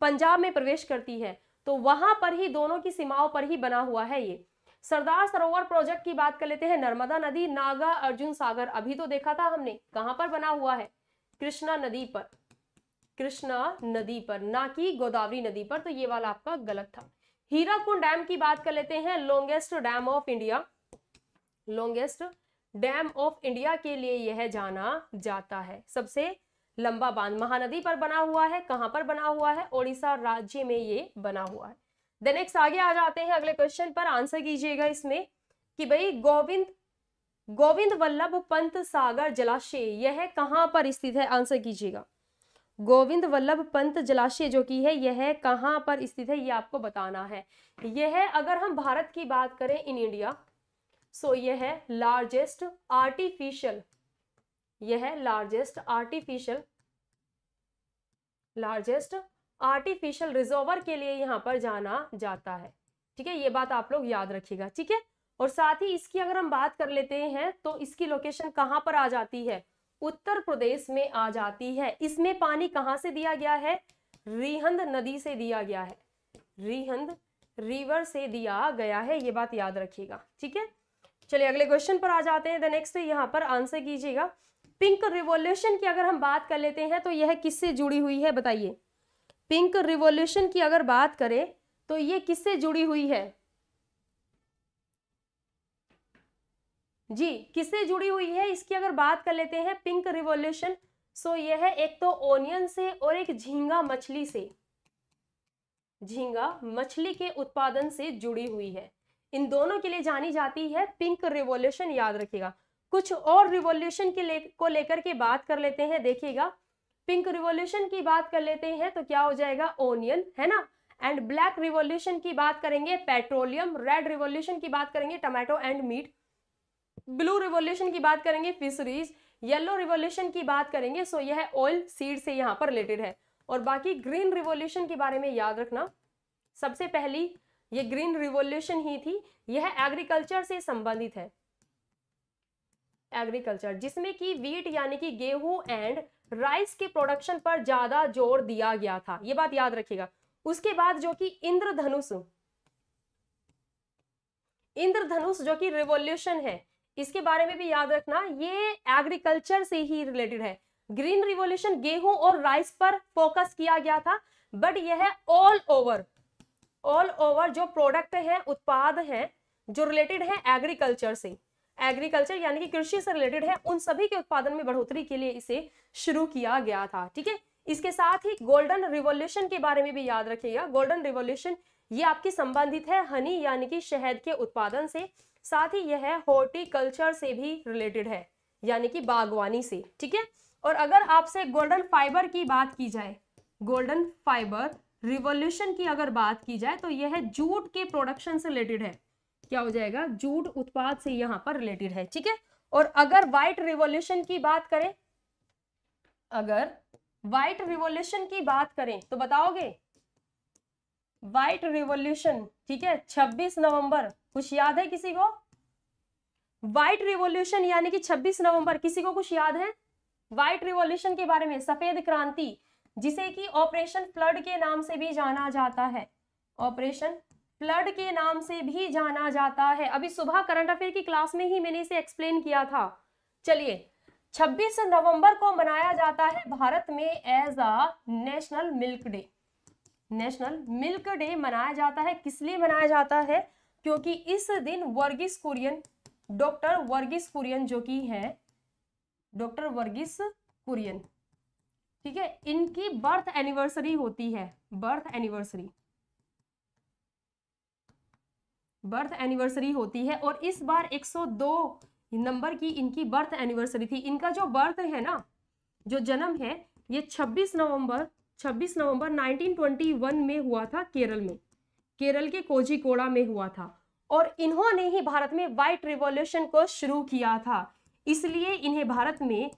पंजाब में प्रवेश करती है तो वहां पर ही दोनों की सीमाओं पर ही बना हुआ है ये सरदार सरोवर प्रोजेक्ट की बात कर लेते हैं नर्मदा नदी नागा अर्जुन सागर अभी तो देखा था हमने कहाँ पर बना हुआ है कृष्णा नदी पर कृष्णा नदी पर ना कि गोदावरी नदी पर तो ये वाला आपका गलत था हीराकुंड डैम की बात कर लेते हैं longest dam of India longest dam of India के लिए यह जाना जाता है सबसे लंबा बांध महानदी पर बना हुआ है कहां पर बना हुआ है ओडिशा राज्य में ये बना हुआ है देन नेक्स्ट आगे आ जाते हैं अगले क्वेश्चन पर आंसर कीजिएगा इसमें कि भाई गोविंद गोविंद वल्लभ पंत सागर जलाशय यह कहाँ पर स्थित है आंसर कीजिएगा गोविंद वल्लभ पंत जलाशय जो की है यह कहां पर स्थित है ये आपको बताना है यह अगर हम भारत की बात करें इन इंडिया सो so, यह है लार्जेस्ट आर्टिफिशियल यह है largest artificial largest artificial reservoir के लिए यहां पर जाना जाता है ठीक है ये बात आप लोग याद रखिएगा ठीक है और साथ ही इसकी अगर हम बात कर लेते हैं तो इसकी लोकेशन कहाँ पर आ जाती है उत्तर प्रदेश में आ जाती है इसमें पानी कहाँ से दिया गया है रिहंद नदी से दिया गया है रिहंद रिवर से दिया गया है ये बात याद रखिएगा ठीक है चलिए अगले क्वेश्चन पर आ जाते हैं द नेक्स्ट यहाँ पर आंसर कीजिएगा पिंक रिवॉल्यूशन की अगर हम बात कर लेते हैं तो यह किससे जुड़ी हुई है बताइए पिंक रिवॉल्यूशन की अगर बात करें तो यह किससे जुड़ी हुई है जी किससे जुड़ी हुई है इसकी अगर बात कर लेते हैं पिंक रिवॉल्यूशन सो यह एक तो ओनियन से और एक झींगा मछली से झींगा मछली के उत्पादन से जुड़ी हुई है इन दोनों के लिए जानी जाती है पिंक रिवोल्यूशन याद रखिएगा कुछ और रिवोल्यूशन के ले को लेकर के बात कर लेते हैं देखिएगा पिंक रिवोल्यूशन की बात कर लेते हैं तो क्या हो जाएगा ओनियन है ना एंड ब्लैक रिवोल्यूशन की बात करेंगे पेट्रोलियम रेड रिवोल्यूशन की बात करेंगे tomato and meat blue revolution की बात करेंगे फिशरीज येलो रिवोल्यूशन की बात करेंगे सो यह ऑयल सीड से यहाँ पर रिलेटेड है और बाकी ग्रीन रिवोल्यूशन के बारे में याद रखना सबसे पहली ये ग्रीन रिवोल्यूशन ही थी यह एग्रीकल्चर से संबंधित है एग्रीकल्चर जिसमें कि वीट यानी कि गेहूं एंड राइस के प्रोडक्शन पर ज्यादा जोर दिया गया था यह बात याद रखिएगा उसके बाद जो कि इंद्रधनुष इंद्रधनुष जो कि रिवॉल्यूशन है इसके बारे में भी याद रखना ये एग्रीकल्चर से ही रिलेटेड है ग्रीन रिवॉल्यूशन गेहूं और राइस पर फोकस किया गया था बट यह ऑल ओवर ऑल ओवर जो प्रोडक्ट है उत्पाद है जो रिलेटेड है एग्रीकल्चर से एग्रीकल्चर यानी कि कृषि से रिलेटेड है उन सभी के उत्पादन में बढ़ोतरी के लिए इसे शुरू किया गया था ठीक है इसके साथ ही गोल्डन रिवोल्यूशन के बारे में भी याद रखिएगा गोल्डन रिवोल्यूशन ये आपकी संबंधित है हनी यानी कि शहद के उत्पादन से साथ ही यह हॉर्टिकल्चर से भी रिलेटेड है यानी कि बागवानी से ठीक है और अगर आपसे गोल्डन फाइबर की बात की जाए गोल्डन फाइबर रिवोल्यूशन की अगर बात की जाए तो यह जूट के प्रोडक्शन से रिलेटेड है क्या हो जाएगा जूट उत्पाद से यहाँ पर रिलेटेड है ठीक है और अगर व्हाइट रिवोल्यूशन की बात करें अगर व्हाइट रिवोल्यूशन की बात करें तो बताओगे व्हाइट रिवोल्यूशन ठीक है 26 नवंबर कुछ याद है किसी को व्हाइट रिवोल्यूशन यानी कि 26 नवंबर किसी को कुछ याद है व्हाइट रिवोल्यूशन के बारे में सफेद क्रांति जिसे कि ऑपरेशन फ्लड के नाम से भी जाना जाता है ऑपरेशन फ्लड के नाम से भी जाना जाता है अभी सुबह करंट अफेयर की क्लास में ही मैंने इसे एक्सप्लेन किया था चलिए 26 नवंबर को मनाया जाता है भारत में as a national milk day national milk day मनाया जाता है किस लिए मनाया जाता है क्योंकि इस दिन वर्गीस कुरियन डॉक्टर वर्गीस कुरियन जो कि है डॉक्टर वर्गीस कुरियन ठीक है इनकी बर्थ एनिवर्सरी होती है बर्थ एनिवर्सरी बर्थ एनिवर्सरी होती है और इस बार 102 नंबर की इनकी बर्थ एनिवर्सरी थी इनका जो बर्थ है ना जो जन्म है ये 26 नवंबर 26 नवंबर 1921 में हुआ था केरल में केरल के कोझिकोड़ा में हुआ था और इन्होंने ही भारत में वाइट रिवॉल्यूशन को शुरू किया था इसलिए इन्हें भारत में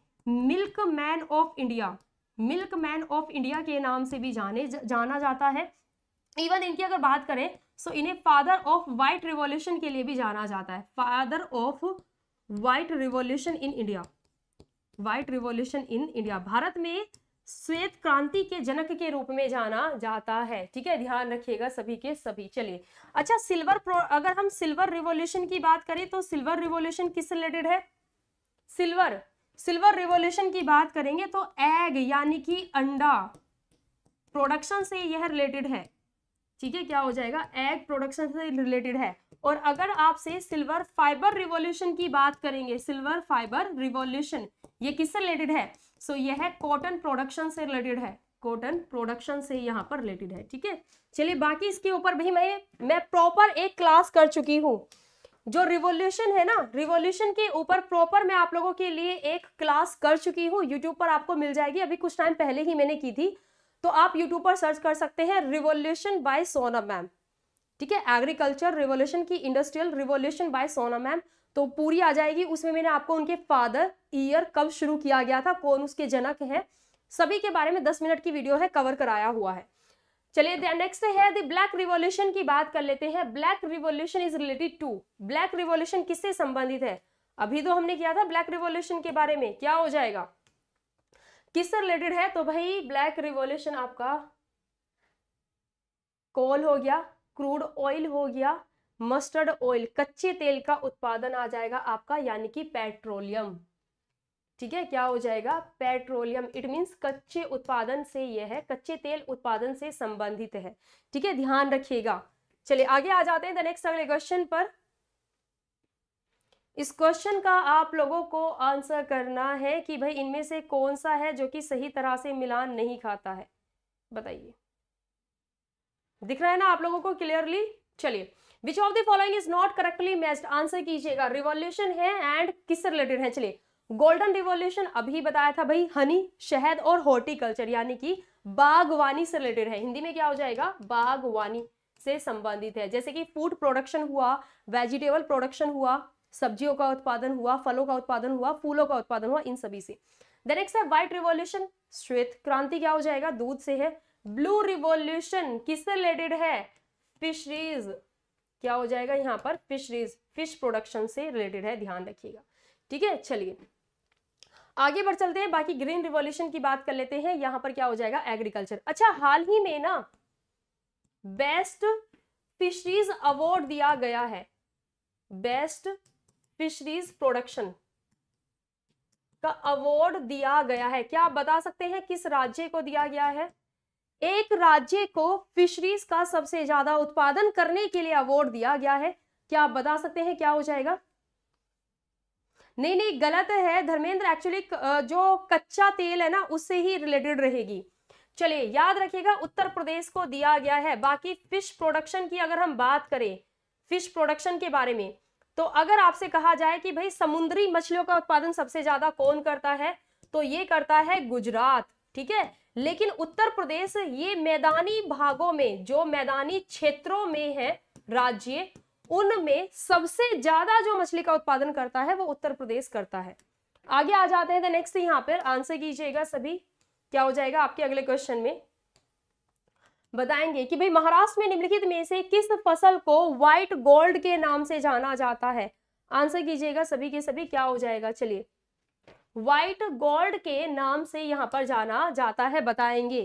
milk man of India milk man of India के नाम से भी जाने जाना जाता है इवन इनकी अगर बात करें सो इन्हें फादर ऑफ वाइट रिवॉल्यूशन के लिए भी जाना जाता है father of white revolution in India white revolution in India Bharat में श्वेत क्रांति के जनक के रूप में जाना जाता है ठीक है ध्यान रखिएगा सभी के सभी चलिए अच्छा सिल्वर अगर हम सिल्वर रिवॉल्यूशन की बात करें तो सिल्वर रिवॉल्यूशन किस रिलेटेड है सिल्वर सिल्वर रिवॉल्यूशन की बात करेंगे तो एग यानी कि अंडा प्रोडक्शन से यह रिलेटेड है ठीक है क्या हो जाएगा एग प्रोडक्शन से रिलेटेड है और अगर आपसे सिल्वर फाइबर रिवॉल्यूशन की बात करेंगे सिल्वर फाइबर रिवॉल्यूशन ये किससे रिलेटेड है सो so, यह कॉटन प्रोडक्शन से रिलेटेड है कॉटन प्रोडक्शन से यहाँ पर रिलेटेड है ठीक है चलिए बाकी इसके ऊपर भी मैं मैं प्रॉपर एक क्लास कर चुकी हूँ जो रिवॉल्यूशन है ना रिवॉल्यूशन के ऊपर प्रॉपर मैं आप लोगों के लिए एक क्लास कर चुकी हूँ यूट्यूब पर आपको मिल जाएगी अभी कुछ टाइम पहले ही मैंने की थी तो आप यूट्यूब पर सर्च कर सकते हैं रिवॉल्यूशन बाय सोना मैम ठीक है एग्रीकल्चर रिवॉल्यूशन की industrial revolution by Sona ma'am तो पूरी आ जाएगी उसमें मैंने आपको उनके फादर ईयर कब शुरू किया गया था कौन उसके जनक है सभी के बारे में दस मिनट की वीडियो है कवर कराया हुआ है चलिए नेक्स्ट है द ब्लैक रिवॉल्यूशन की बात कर लेते हैं black revolution is related to black revolution किससे संबंधित है अभी तो हमने किया था ब्लैक रिवॉल्यूशन के बारे में क्या हो जाएगा किससे रिलेटेड है तो भाई ब्लैक रिवॉल्यूशन आपका कोल हो गया क्रूड ऑयल हो गया मस्टर्ड ऑयल कच्चे तेल का उत्पादन आ जाएगा आपका यानी कि पेट्रोलियम ठीक है क्या हो जाएगा पेट्रोलियम इट मीन्स कच्चे उत्पादन से यह है कच्चे तेल उत्पादन से संबंधित है ठीक है ध्यान रखिएगा चलिए आगे आ जाते हैं द नेक्स्ट अगले क्वेश्चन पर इस क्वेश्चन का आप लोगों को आंसर करना है कि भाई इनमें से कौन सा है जो कि सही तरह से मिलान नहीं खाता है बताइए दिख रहा है ना आप लोगों को क्लियरली चलिए which of the following is not correctly matched answer कीजिएगा रिवॉल्यूशन है एंड किससे रिलेटेड है चलिए गोल्डन रिवॉल्यूशन अभी बताया था भाई हनी शहद और हॉर्टिकल्चर यानी कि बागवानी से रिलेटेड है हिंदी में क्या हो जाएगा बागवानी से संबंधित है जैसे कि फूड प्रोडक्शन हुआ वेजिटेबल प्रोडक्शन हुआ सब्जियों का उत्पादन हुआ फलों का उत्पादन हुआ फूलों का उत्पादन हुआ इन सभी से देन नेक्स्ट है व्हाइट रिवॉल्यूशन श्वेत क्रांति क्या हो जाएगा दूध से है ब्लू रिवॉल्यूशन किससे रिलेटेड है फिशरीज क्या हो जाएगा यहाँ पर फिशरीज फिश प्रोडक्शन से रिलेटेड है ध्यान रखिएगा ठीक है चलिए आगे बढ़ चलते हैं बाकी ग्रीन रिवॉल्यूशन की बात कर लेते हैं यहां पर क्या हो जाएगा एग्रीकल्चर अच्छा हाल ही में ना बेस्ट फिशरीज अवार्ड दिया गया है बेस्ट फिशरीज प्रोडक्शन का अवार्ड दिया गया है क्या आप बता सकते हैं किस राज्य को दिया गया है एक राज्य को फिशरीज का सबसे ज्यादा उत्पादन करने के लिए अवार्ड दिया गया है क्या आप बता सकते हैं क्या हो जाएगा नहीं नहीं गलत है धर्मेंद्र एक्चुअली जो कच्चा तेल है ना उससे ही रिलेटेड रहेगी चलिए याद रखिएगा उत्तर प्रदेश को दिया गया है बाकी फिश प्रोडक्शन की अगर हम बात करें फिश प्रोडक्शन के बारे में तो अगर आपसे कहा जाए कि भाई समुद्री मछलियों का उत्पादन सबसे ज्यादा कौन करता है तो ये करता है गुजरात ठीक है लेकिन उत्तर प्रदेश ये मैदानी भागों में जो मैदानी क्षेत्रों में है राज्य उनमें सबसे ज्यादा जो मछली का उत्पादन करता है वो उत्तर प्रदेश करता है आगे आ जाते हैं नेक्स्ट तो यहाँ पर आंसर कीजिएगा सभी क्या हो जाएगा आपके अगले क्वेश्चन में बताएंगे कि भाई महाराष्ट्र में निम्नलिखित में से किस फसल को व्हाइट गोल्ड के नाम से जाना जाता है आंसर कीजिएगा सभी के सभी क्या हो जाएगा चलिए व्हाइट गोल्ड के नाम से यहाँ पर जाना जाता है बताएंगे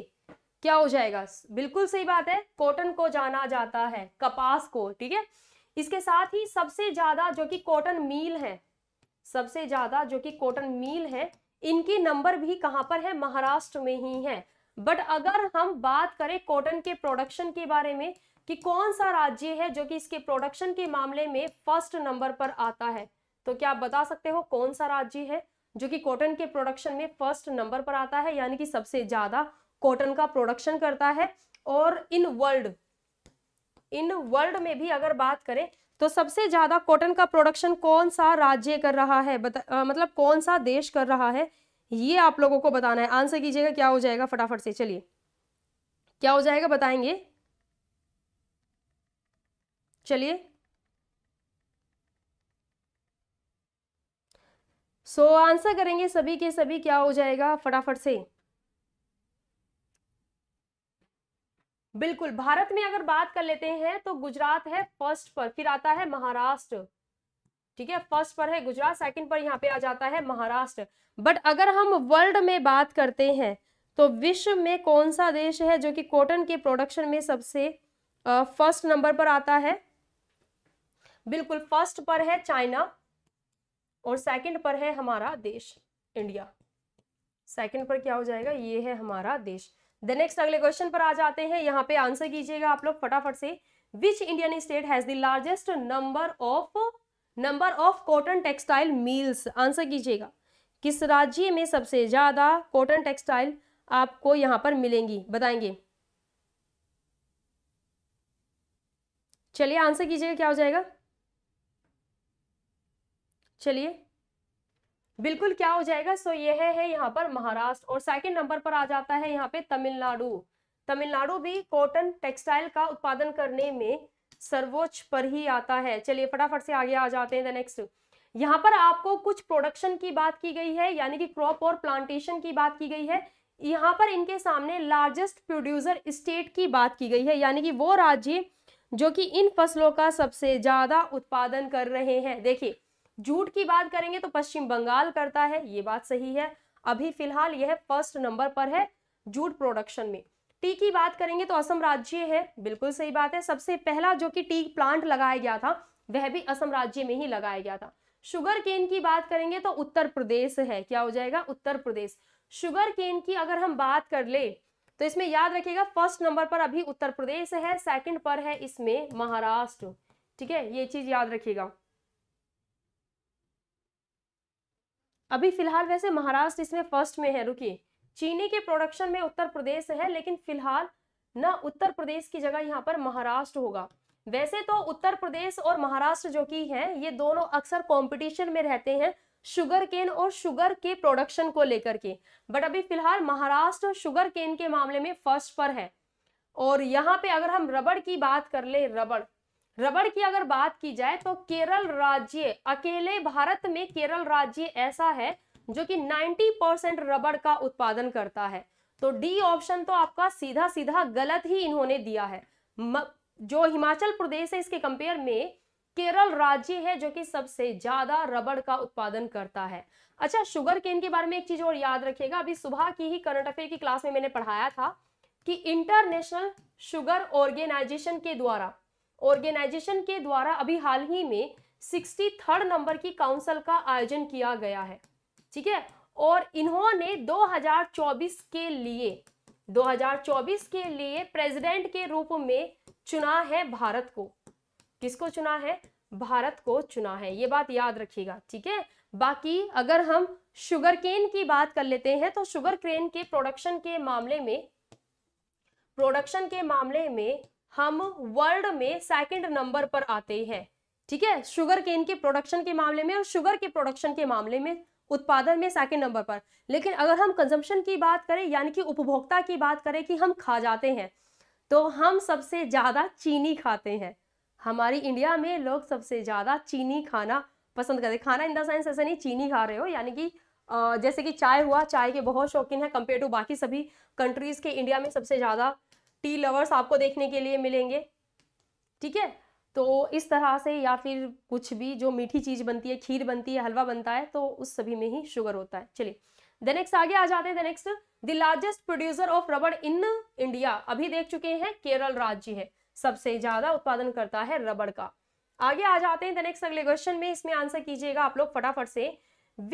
क्या हो जाएगा बिल्कुल सही बात है कॉटन को जाना जाता है कपास को ठीक है इसके साथ ही सबसे ज्यादा जो कि कॉटन मील है सबसे ज्यादा जो कि कॉटन मील है इनकी नंबर भी कहां पर है महाराष्ट्र में ही है बट अगर हम बात करें कॉटन के प्रोडक्शन के बारे में कि कौन सा राज्य है जो कि इसके प्रोडक्शन के मामले में फर्स्ट नंबर पर आता है तो क्या आप बता सकते हो कौन सा राज्य है जो कि कॉटन के प्रोडक्शन में फर्स्ट नंबर पर आता है यानी कि सबसे ज्यादा कॉटन का प्रोडक्शन करता है और इन वर्ल्ड इन वर्ल्ड में भी अगर बात करें तो सबसे ज्यादा कॉटन का प्रोडक्शन कौन सा राज्य कर रहा है बता, आ, मतलब कौन सा देश कर रहा है ये आप लोगों को बताना है आंसर कीजिएगा क्या हो जाएगा फटाफट से चलिए क्या हो जाएगा बताएंगे चलिए सो so, आंसर करेंगे सभी के सभी क्या हो जाएगा फटाफट से बिल्कुल भारत में अगर बात कर लेते हैं तो गुजरात है फर्स्ट पर फिर आता है महाराष्ट्र ठीक है फर्स्ट पर है गुजरात सेकंड पर यहाँ पे आ जाता है महाराष्ट्र बट अगर हम वर्ल्ड में बात करते हैं तो विश्व में कौन सा देश है जो कि कॉटन के प्रोडक्शन में सबसे फर्स्ट नंबर पर आता है बिल्कुल फर्स्ट पर है चाइना और सेकंड पर है हमारा देश इंडिया सेकंड पर क्या हो जाएगा ये है हमारा देश देन नेक्स्ट अगले क्वेश्चन पर आ जाते हैं यहाँ पे आंसर कीजिएगा आप लोग फटाफट से which Indian state has the largest number of number of cotton textile mills answer कीजिएगा किस राज्य में सबसे ज्यादा कॉटन टेक्सटाइल आपको यहाँ पर मिलेंगी बताएंगे चलिए आंसर कीजिएगा क्या हो जाएगा चलिए बिल्कुल क्या हो जाएगा सो यह है यहाँ पर महाराष्ट्र और सेकेंड नंबर पर आ जाता है यहाँ पे तमिलनाडु तमिलनाडु भी कॉटन टेक्सटाइल का उत्पादन करने में सर्वोच्च पर ही आता है चलिए फटाफट से आगे आ जाते हैं द नेक्स्ट यहाँ पर आपको कुछ प्रोडक्शन की बात की गई है यानी कि क्रॉप और प्लांटेशन की बात की गई है यहाँ पर इनके सामने लार्जेस्ट प्रोड्यूसर स्टेट की बात की गई है यानी कि वो राज्य जो कि इन फसलों का सबसे ज्यादा उत्पादन कर रहे हैं देखिए जूट की बात करेंगे तो पश्चिम बंगाल करता है ये बात सही है अभी फिलहाल यह फर्स्ट नंबर पर है जूट प्रोडक्शन में टी की बात करेंगे तो असम राज्य है बिल्कुल सही बात है सबसे पहला जो कि टी प्लांट लगाया गया था वह भी असम राज्य में ही लगाया गया था शुगर केन की बात करेंगे तो उत्तर प्रदेश है क्या हो जाएगा उत्तर प्रदेश शुगर केन की अगर हम बात कर ले तो इसमें याद रखिएगा फर्स्ट नंबर पर अभी उत्तर प्रदेश है सेकंड पर है इसमें महाराष्ट्र ठीक है ये चीज याद रखिएगा अभी फिलहाल वैसे महाराष्ट्र इसमें फर्स्ट में है रुकिए चीनी के प्रोडक्शन में उत्तर प्रदेश है लेकिन फिलहाल ना उत्तर प्रदेश की जगह यहाँ पर महाराष्ट्र होगा वैसे तो उत्तर प्रदेश और महाराष्ट्र जो की है ये दोनों अक्सर कॉम्पिटिशन में रहते हैं शुगर केन और शुगर के प्रोडक्शन को लेकर के बट अभी फिलहाल महाराष्ट्र शुगर केन के मामले में फर्स्ट पर है और यहाँ पे अगर हम रबड़ की बात कर ले रबड़ रबड़ की अगर बात की जाए तो केरल राज्य अकेले भारत में केरल राज्य ऐसा है जो कि 90 परसेंट रबड़ का उत्पादन करता है तो डी ऑप्शन तो आपका सीधा सीधा गलत ही इन्होंने दिया है म, जो हिमाचल प्रदेश है इसके कंपेयर में केरल राज्य है जो कि सबसे ज्यादा रबड़ का उत्पादन करता है अच्छा शुगर केन के बारे में एक चीज और याद रखिएगा अभी सुबह की ही करंट अफेयर की क्लास में मैंने पढ़ाया था कि इंटरनेशनल शुगर ऑर्गेनाइजेशन के द्वारा ऑर्गेनाइजेशन के द्वारा अभी हाल ही में सिक्सटी थर्ड नंबर की काउंसिल का आयोजन किया गया है ठीक है और इन्होंने 2024 के लिए 2024 के लिए प्रेसिडेंट के रूप में चुना है भारत को किसको चुना है भारत को चुना है ये बात याद रखिएगा ठीक है बाकी अगर हम शुगर केन की बात कर लेते हैं तो शुगर केन के प्रोडक्शन के मामले में प्रोडक्शन के मामले में हम वर्ल्ड में सेकंड नंबर पर आते हैं ठीक है शुगर केन के प्रोडक्शन के मामले में और शुगर के प्रोडक्शन के मामले में उत्पादन में सेकंड नंबर पर लेकिन अगर हम कंजम्पशन की बात करें यानी कि उपभोक्ता की बात करें कि हम खा जाते हैं तो हम सबसे ज़्यादा चीनी खाते हैं हमारी इंडिया में लोग सबसे ज़्यादा चीनी खाना पसंद करते खाना इन द साइंस ऐसा नहीं चीनी खा रहे हो यानी कि जैसे कि चाय हुआ चाय के बहुत शौकीन है कंपेयर टू बाकी सभी कंट्रीज़ के इंडिया में सबसे ज़्यादा टी लवर्स आपको देखने के लिए मिलेंगे ठीक है तो इस तरह से या फिर कुछ भी जो मीठी चीज़ बनती है खीर बनती है हलवा बनता है तो उस सभी में ही शुगर होता है चलिए देनेक्स आगे आ जाते हैं the the largest producer of rubber in India अभी देख चुके हैं केरल राज्य है सबसे ज़्यादा उत्पादन करता है रबड़ का आगे आ जाते हैं देनेक्स अगले क्वेश्चन में इसमें आंसर कीजिएगा आप लोग फटाफट से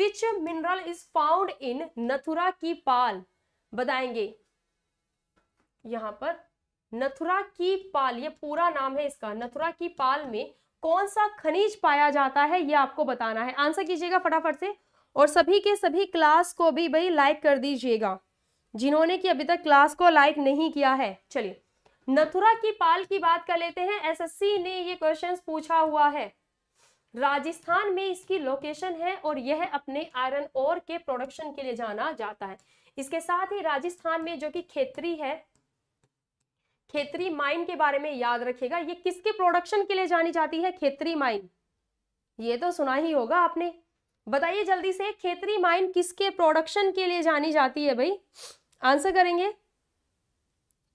which mineral is found in नथुरा की पाल बताएंगे यहाँ पर नथुरा की पाल ये पूरा नाम है इसका नथुरा की पाल में कौन सा खनिज पाया जाता है ये आपको बताना है आंसर कीजिएगा फटाफट से और सभी के सभी क्लास को भी भाई लाइक कर दीजिएगा जिन्होंने कि अभी तक क्लास को लाइक नहीं किया है चलिए नथुरा की पाल की बात कर लेते हैं एसएससी ने ये क्वेश्चन पूछा हुआ है राजस्थान में इसकी लोकेशन है और यह अपने आयरन और के प्रोडक्शन के लिए जाना जाता है इसके साथ ही राजस्थान में जो कि खेतरी है खेतरी माइन के बारे में याद रखेगा ये किसके प्रोडक्शन के लिए जानी जाती है खेतरी माइन ये तो सुना ही होगा आपने बताइए जल्दी से खेतरी माइन किसके प्रोडक्शन के लिए जानी जाती है भाई आंसर करेंगे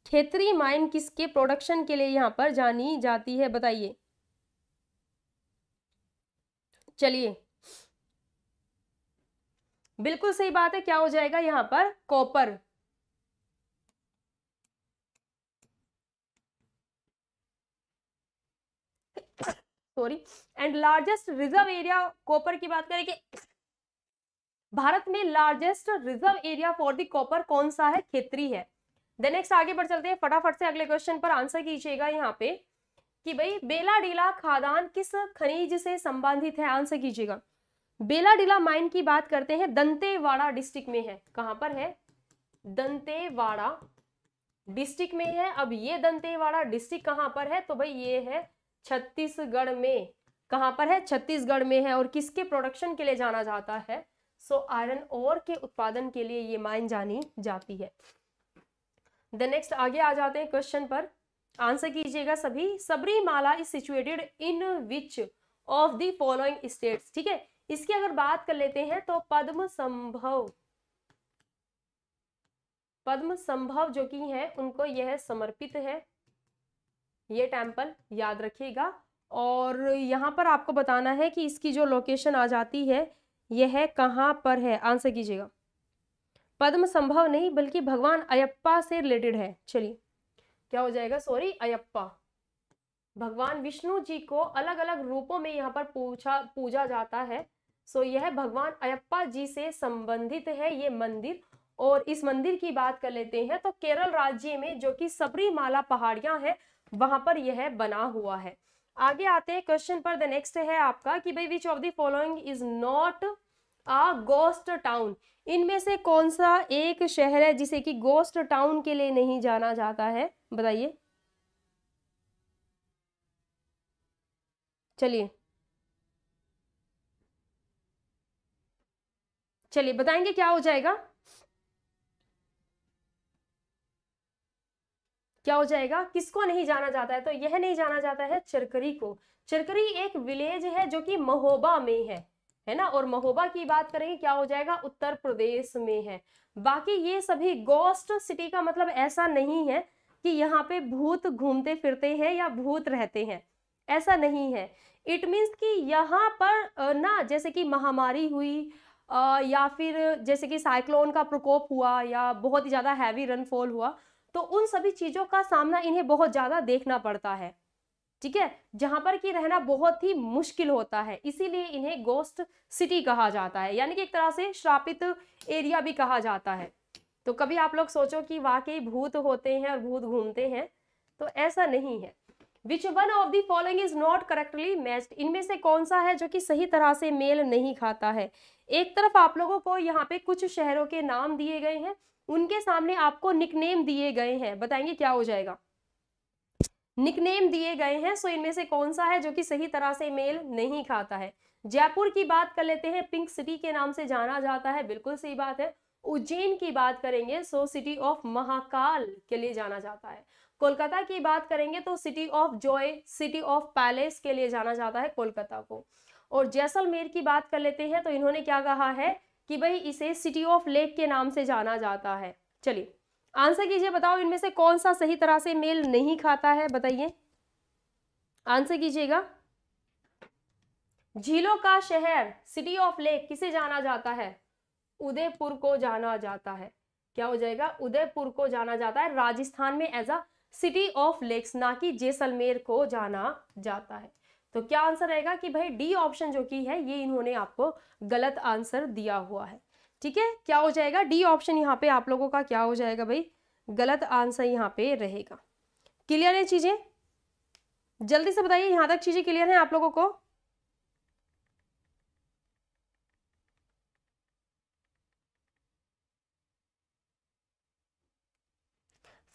खेतरी माइन किसके प्रोडक्शन के लिए यहाँ पर जानी जाती है बताइए चलिए बिल्कुल सही बात है क्या हो जाएगा यहाँ पर copper sorry and largest reserve area copper की बात करें कि भारत में largest reserve area for the copper कौन सा है खेतरी है देन नेक्स्ट आगे बढ़ चलते हैं फटाफट से अगले क्वेश्चन पर आंसर कीजिएगा यहाँ पे कि भाई बेलाडीला खादान किस खनिज से संबंधित है आंसर कीजिएगा बेलाडीला माइन की बात करते हैं दंतेवाड़ा डिस्ट्रिक्ट में है कहाँ पर है दंतेवाड़ा डिस्ट्रिक्ट में है अब ये दंतेवाड़ा डिस्ट्रिक्ट कहां पर है तो भाई ये है छत्तीसगढ़ में कहाँ पर है छत्तीसगढ़ में है और किसके प्रोडक्शन के लिए जाना जाता है सो आयरन ओर के उत्पादन के लिए ये माइन जानी जाती है द नेक्स्ट आगे आ जाते हैं क्वेश्चन पर आंसर कीजिएगा सभी Sabarimala is situated in which of the following states ठीक है इसकी अगर बात कर लेते हैं तो पद्म संभव पद्म संभव जो कि है उनको यह समर्पित है ये टेम्पल याद रखिएगा और यहाँ पर आपको बताना है कि इसकी जो लोकेशन आ जाती है यह है कहाँ पर है आंसर कीजिएगा पद्म संभव नहीं बल्कि भगवान अयप्पा से रिलेटेड है चलिए क्या हो जाएगा सॉरी अयप्पा भगवान विष्णु जी को अलग अलग रूपों में यहाँ पर पूछा पूजा जाता है सो यह भगवान अयप्पा जी से संबंधित है ये मंदिर और इस मंदिर की बात कर लेते हैं तो केरल राज्य में जो कि सबरीमाला पहाड़ियां हैं वहां पर यह बना हुआ है आगे आते हैं क्वेश्चन पर द नेक्स्ट है आपका कि भाई which of the following is not a ghost town इनमें से कौन सा एक शहर है जिसे कि गोस्ट टाउन के लिए नहीं जाना जाता है बताइए चलिए चलिए बताएंगे क्या हो जाएगा क्या हो जाएगा किसको नहीं जाना जाता है तो यह नहीं जाना जाता है चिरकरी को चिरकरी एक विलेज है जो कि महोबा में है है ना और महोबा की बात करेंगे क्या हो जाएगा उत्तर प्रदेश में है बाकी ये सभी गोस्ट सिटी का मतलब ऐसा नहीं है कि यहाँ पे भूत घूमते फिरते हैं या भूत रहते हैं ऐसा नहीं है इट मीन्स कि यहाँ पर ना जैसे कि महामारी हुई या फिर जैसे कि साइक्लोन का प्रकोप हुआ या बहुत ही ज़्यादा हैवी रनफॉल हुआ तो उन सभी चीज़ों का सामना इन्हें बहुत ज़्यादा देखना पड़ता है ठीक है जहां पर कि रहना बहुत ही मुश्किल होता है इसीलिए इन्हें गोस्ट सिटी कहा जाता है यानी कि एक तरह से श्रापित एरिया भी कहा जाता है तो कभी आप लोग सोचो कि वाकई भूत होते हैं और भूत घूमते हैं तो ऐसा नहीं है which one of the following is not correctly matched इनमें से कौन सा है जो कि सही तरह से मेल नहीं खाता है एक तरफ आप लोगों को यहाँ पे कुछ शहरों के नाम दिए गए हैं उनके सामने आपको निकनेम दिए गए हैं बताएंगे क्या हो जाएगा निकनेम दिए गए हैं सो इनमें से कौन सा है जो कि सही तरह से मेल नहीं खाता है जयपुर की बात कर लेते हैं पिंक सिटी के नाम से जाना जाता है बिल्कुल सही बात है उज्जैन की बात करेंगे सो सिटी ऑफ महाकाल के लिए जाना जाता है कोलकाता की बात करेंगे तो city of joy city of palace के लिए जाना जाता है कोलकाता को और जैसलमेर की बात कर लेते हैं तो इन्होंने क्या कहा है कि भाई इसे सिटी ऑफ लेक के नाम से जाना जाता है चलिए आंसर कीजिए बताओ इनमें से कौन सा सही तरह से मेल नहीं खाता है बताइए आंसर कीजिएगा झीलों का शहर सिटी ऑफ लेक किसे जाना जाता है उदयपुर को जाना जाता है क्या हो जाएगा उदयपुर को जाना जाता है राजस्थान में as a city of lakes ना कि जैसलमेर को जाना जाता है तो क्या आंसर रहेगा कि भाई डी ऑप्शन जो की है ये इन्होंने आपको गलत आंसर दिया हुआ है ठीक है क्या हो जाएगा डी ऑप्शन यहाँ पे आप लोगों का क्या हो जाएगा भाई गलत आंसर यहाँ पे रहेगा क्लियर है चीजें जल्दी से बताइए यहां तक चीजें क्लियर हैं आप लोगों को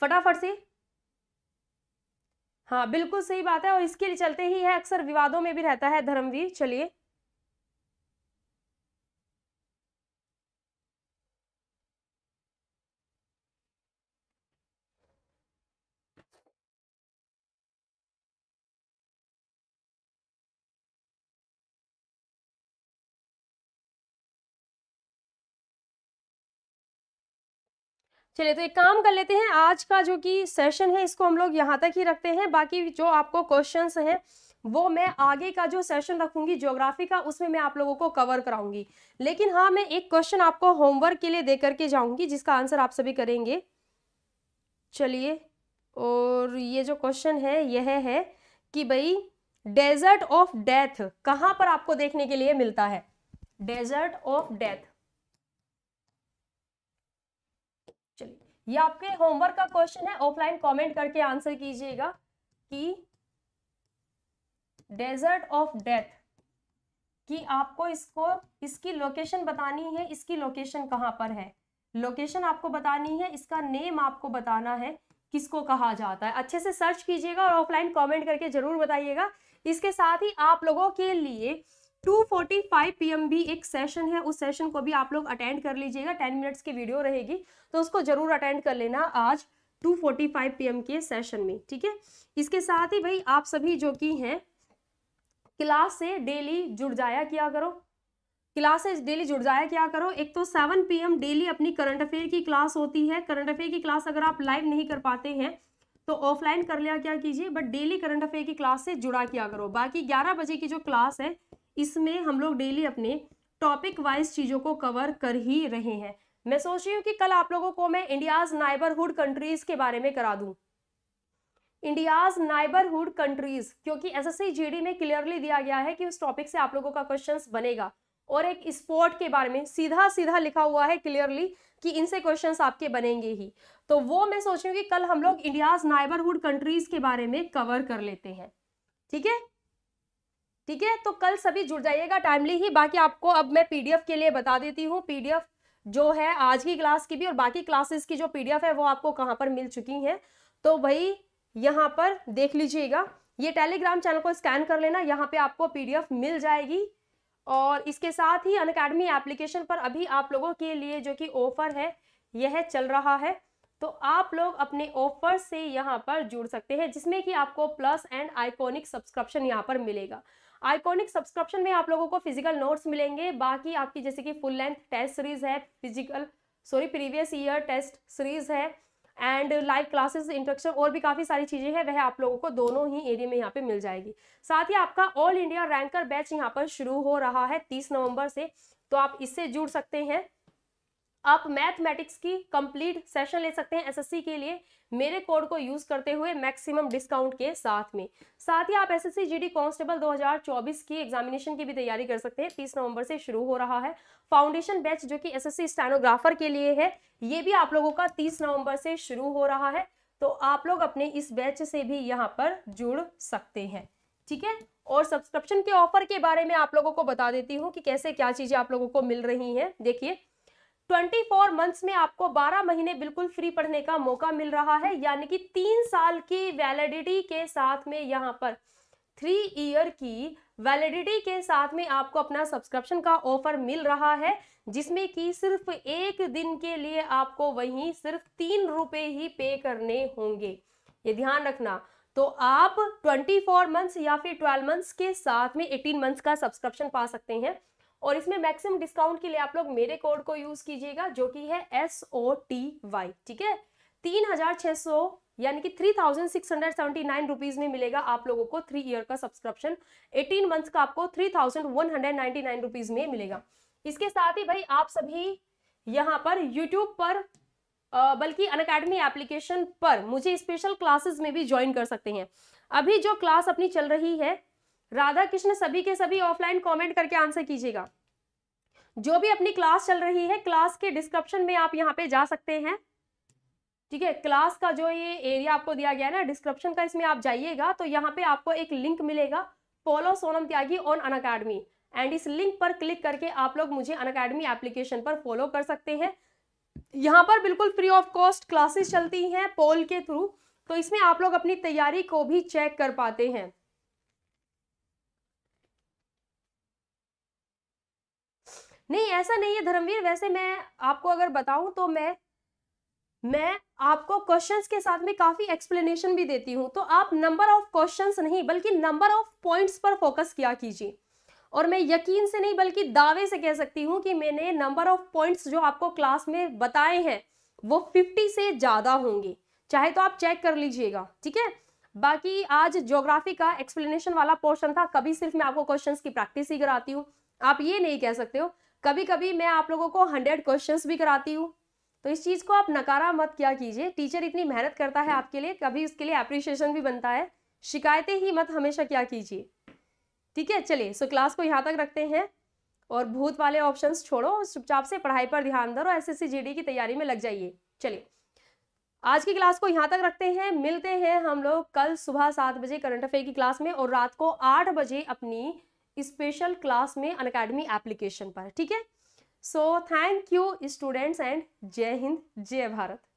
फटाफट से हाँ बिल्कुल सही बात है और इसके लिए चलते ही है अक्सर विवादों में भी रहता है धर्मवीर चलिए चलिए तो एक काम कर लेते हैं आज का जो कि सेशन है इसको हम लोग यहाँ तक ही रखते हैं बाकी जो आपको क्वेश्चंस हैं वो मैं आगे का जो सेशन रखूंगी ज्योग्राफी का उसमें मैं आप लोगों को कवर कराऊंगी लेकिन हाँ मैं एक क्वेश्चन आपको होमवर्क के लिए दे करके जाऊंगी जिसका आंसर आप सभी करेंगे चलिए और ये जो क्वेश्चन है यह है कि भाई डेजर्ट ऑफ डेथ कहाँ पर आपको देखने के लिए मिलता है डेजर्ट ऑफ डेथ ये आपके होमवर्क का क्वेश्चन है ऑफलाइन कमेंट करके आंसर कीजिएगा कि डेजर्ट ऑफ डेथ कि आपको इसको इसकी लोकेशन बतानी है इसकी लोकेशन कहाँ पर है लोकेशन आपको बतानी है इसका नेम आपको बताना है किसको कहा जाता है अच्छे से सर्च कीजिएगा और ऑफलाइन कमेंट करके जरूर बताइएगा इसके साथ ही आप लोगों के लिए 2:45 पीएम भी एक सेशन है उस सेशन को भी आप लोग अटेंड कर लीजिएगा 10 मिनट्स की वीडियो रहेगी तो उसको जरूर अटेंड कर लेना आज 2:45 पीएम के सेशन में ठीक है इसके साथ ही भाई आप सभी जो कि हैं क्लास से डेली जुड़ जाया किया करो से डेली जुड़ जाया क्या करो एक तो सेवन पीएम डेली अपनी करंट अफेयर की क्लास होती है करंट अफेयर की क्लास अगर आप लाइव नहीं कर पाते हैं तो ऑफलाइन कर लिया क्या कीजिए बट डेली करंट अफेयर की क्लास से जुड़ा किया करो बाकी ग्यारह बजे की जो क्लास है इसमें हम लोग डेली अपने टॉपिक वाइज चीज़ों को कवर कर ही रहे हैं मैं सोच रही हूँ कि कल आप लोगों को मैं इंडियाज नाइबरहुड कंट्रीज के बारे में करा दूँ इंडियाज नाइबरहुड कंट्रीज क्योंकि एस एस में क्लियरली दिया गया है कि उस टॉपिक से आप लोगों का क्वेश्चन बनेगा और एक स्पोर्ट के बारे में सीधा सीधा लिखा हुआ है क्लियरली कि इनसे क्वेश्चन आपके बनेंगे ही तो वो मैं सोच रही हूँ कि कल हम लोग इंडियाज नाइबरहुड कंट्रीज के बारे में कवर कर लेते हैं ठीक है ठीक है तो कल सभी जुड़ जाइएगा टाइमली ही बाकी आपको अब मैं पीडीएफ के लिए बता देती हूँ पीडीएफ जो है आज की क्लास की भी और बाकी क्लासेस की जो पीडीएफ है वो आपको कहाँ पर मिल चुकी हैं तो भाई यहाँ पर देख लीजिएगा ये टेलीग्राम चैनल को स्कैन कर लेना यहाँ पे आपको पीडीएफ मिल जाएगी और इसके साथ ही अनकेडमी एप्लीकेशन पर अभी आप लोगों के लिए जो कि ऑफर है यह चल रहा है तो आप लोग अपने ऑफर से यहाँ पर जुड़ सकते हैं जिसमें कि आपको प्लस एंड आइकॉनिक सब्सक्रिप्शन यहाँ पर मिलेगा आइकॉनिक सब्सक्रिप्शन में आप लोगों को फिजिकल नोट्स मिलेंगे बाकी आपकी जैसे कि फुल लेंथ टेस्ट सीरीज है physical sorry previous year test series है एंड लाइव क्लासेस इंट्रक्शन और भी काफ़ी सारी चीज़ें हैं वह आप लोगों को दोनों ही एरिया में यहाँ पे मिल जाएगी साथ ही आपका ऑल इंडिया रैंकर बैच यहाँ पर शुरू हो रहा है तीस नवंबर से तो आप इससे जुड़ सकते हैं आप मैथमेटिक्स की कंप्लीट सेशन ले सकते हैं एसएससी के लिए मेरे कोड को यूज करते हुए मैक्सिमम डिस्काउंट के साथ में साथ ही आप एसएससी जीडी कांस्टेबल 2024 की एग्जामिनेशन की भी तैयारी कर सकते हैं 30 नवंबर से शुरू हो रहा है फाउंडेशन बैच जो कि एसएससी स्टेनोग्राफर के लिए है ये भी आप लोगों का तीस नवम्बर से शुरू हो रहा है तो आप लोग अपने इस बैच से भी यहाँ पर जुड़ सकते हैं ठीक है और सब्सक्रिप्शन के ऑफर के बारे में आप लोगों को बता देती हूँ कि कैसे क्या चीज़ें आप लोगों को मिल रही हैं देखिए 24 मंथ्स में आपको 12 महीने बिल्कुल फ्री पढ़ने का मौका मिल रहा है यानी कि तीन साल की वैलिडिटी के साथ में यहाँ पर थ्री ईयर की वैलिडिटी के साथ में आपको अपना सब्सक्रिप्शन का ऑफर मिल रहा है जिसमें कि सिर्फ एक दिन के लिए आपको वहीं सिर्फ तीन रुपये ही पे करने होंगे ये ध्यान रखना तो आप 24 मंथ्स या फिर 12 मंथ्स के साथ में 18 मंथ्स का सब्सक्रिप्शन पा सकते हैं और इसमें मैक्सिमम डिस्काउंट के लिए आप लोग मेरे कोड को यूज कीजिएगा जो कि है एस ओ टी वाई ठीक है तीन हजार छह सौ यानी कि three thousand six hundred seventy nine rupees में मिलेगा आप लोगों को थ्री ईयर का सब्सक्रिप्शन एटीन मंथ का आपको three thousand one hundred ninety nine rupees में मिलेगा इसके साथ ही भाई आप सभी यहाँ पर यूट्यूब पर बल्कि अन अकेडमी एप्लीकेशन पर मुझे स्पेशल क्लासेस में भी ज्वाइन कर सकते हैं अभी जो क्लास अपनी चल रही है राधा कृष्ण सभी के सभी ऑफलाइन कमेंट करके आंसर कीजिएगा जो भी अपनी क्लास चल रही है क्लास के डिस्क्रिप्शन में आप यहाँ पे जा सकते हैं ठीक है क्लास का जो ये एरिया आपको दिया गया है ना डिस्क्रिप्शन का इसमें आप जाइएगा तो यहाँ पे आपको एक लिंक मिलेगा follow Sonam Tyagi on Unacademy and इस लिंक पर क्लिक करके आप लोग मुझे अन अकेडमी एप्लीकेशन पर फॉलो कर सकते हैं यहाँ पर बिल्कुल फ्री ऑफ कॉस्ट क्लासेस चलती हैं पोल के थ्रू तो इसमें आप लोग अपनी तैयारी को भी चेक कर पाते हैं नहीं ऐसा नहीं है धर्मवीर वैसे मैं आपको अगर बताऊं तो मैं मैं आपको क्वेश्चंस के साथ में काफी एक्सप्लेनेशन भी देती हूं तो आप नंबर ऑफ क्वेश्चंस नहीं बल्कि नंबर ऑफ पॉइंट्स पर फोकस किया कीजिए और मैं यकीन से नहीं बल्कि दावे से कह सकती हूँ कि मैंने नंबर ऑफ पॉइंट्स जो आपको क्लास में बताए हैं वो फिफ्टी से ज़्यादा होंगे चाहे तो आप चेक कर लीजिएगा ठीक है बाकी आज ज्योग्राफी का एक्सप्लेनेशन वाला पोर्शन था कभी सिर्फ मैं आपको क्वेश्चंस की प्रैक्टिस ही कराती हूँ आप ये नहीं कह सकते हो कभी कभी मैं आप लोगों को हंड्रेड क्वेश्चंस भी कराती हूँ तो इस चीज़ को आप नकारा मत क्या कीजिए टीचर इतनी मेहनत करता है आपके लिए कभी उसके लिए अप्रिशिएशन भी बनता है शिकायतें ही मत हमेशा क्या कीजिए ठीक है चलिए सो क्लास को यहाँ तक रखते हैं और भूत वाले ऑप्शन छोड़ो और चुपचाप से पढ़ाई पर ध्यान दो और एस एस की तैयारी में लग जाइए चलिए आज की क्लास को यहाँ तक रखते हैं मिलते हैं हम लोग कल सुबह सात बजे करंट अफेयर की क्लास में और रात को आठ बजे अपनी स्पेशल क्लास में अन अकेडमी एप्लीकेशन पर ठीक है so thank you students and जय हिंद जय भारत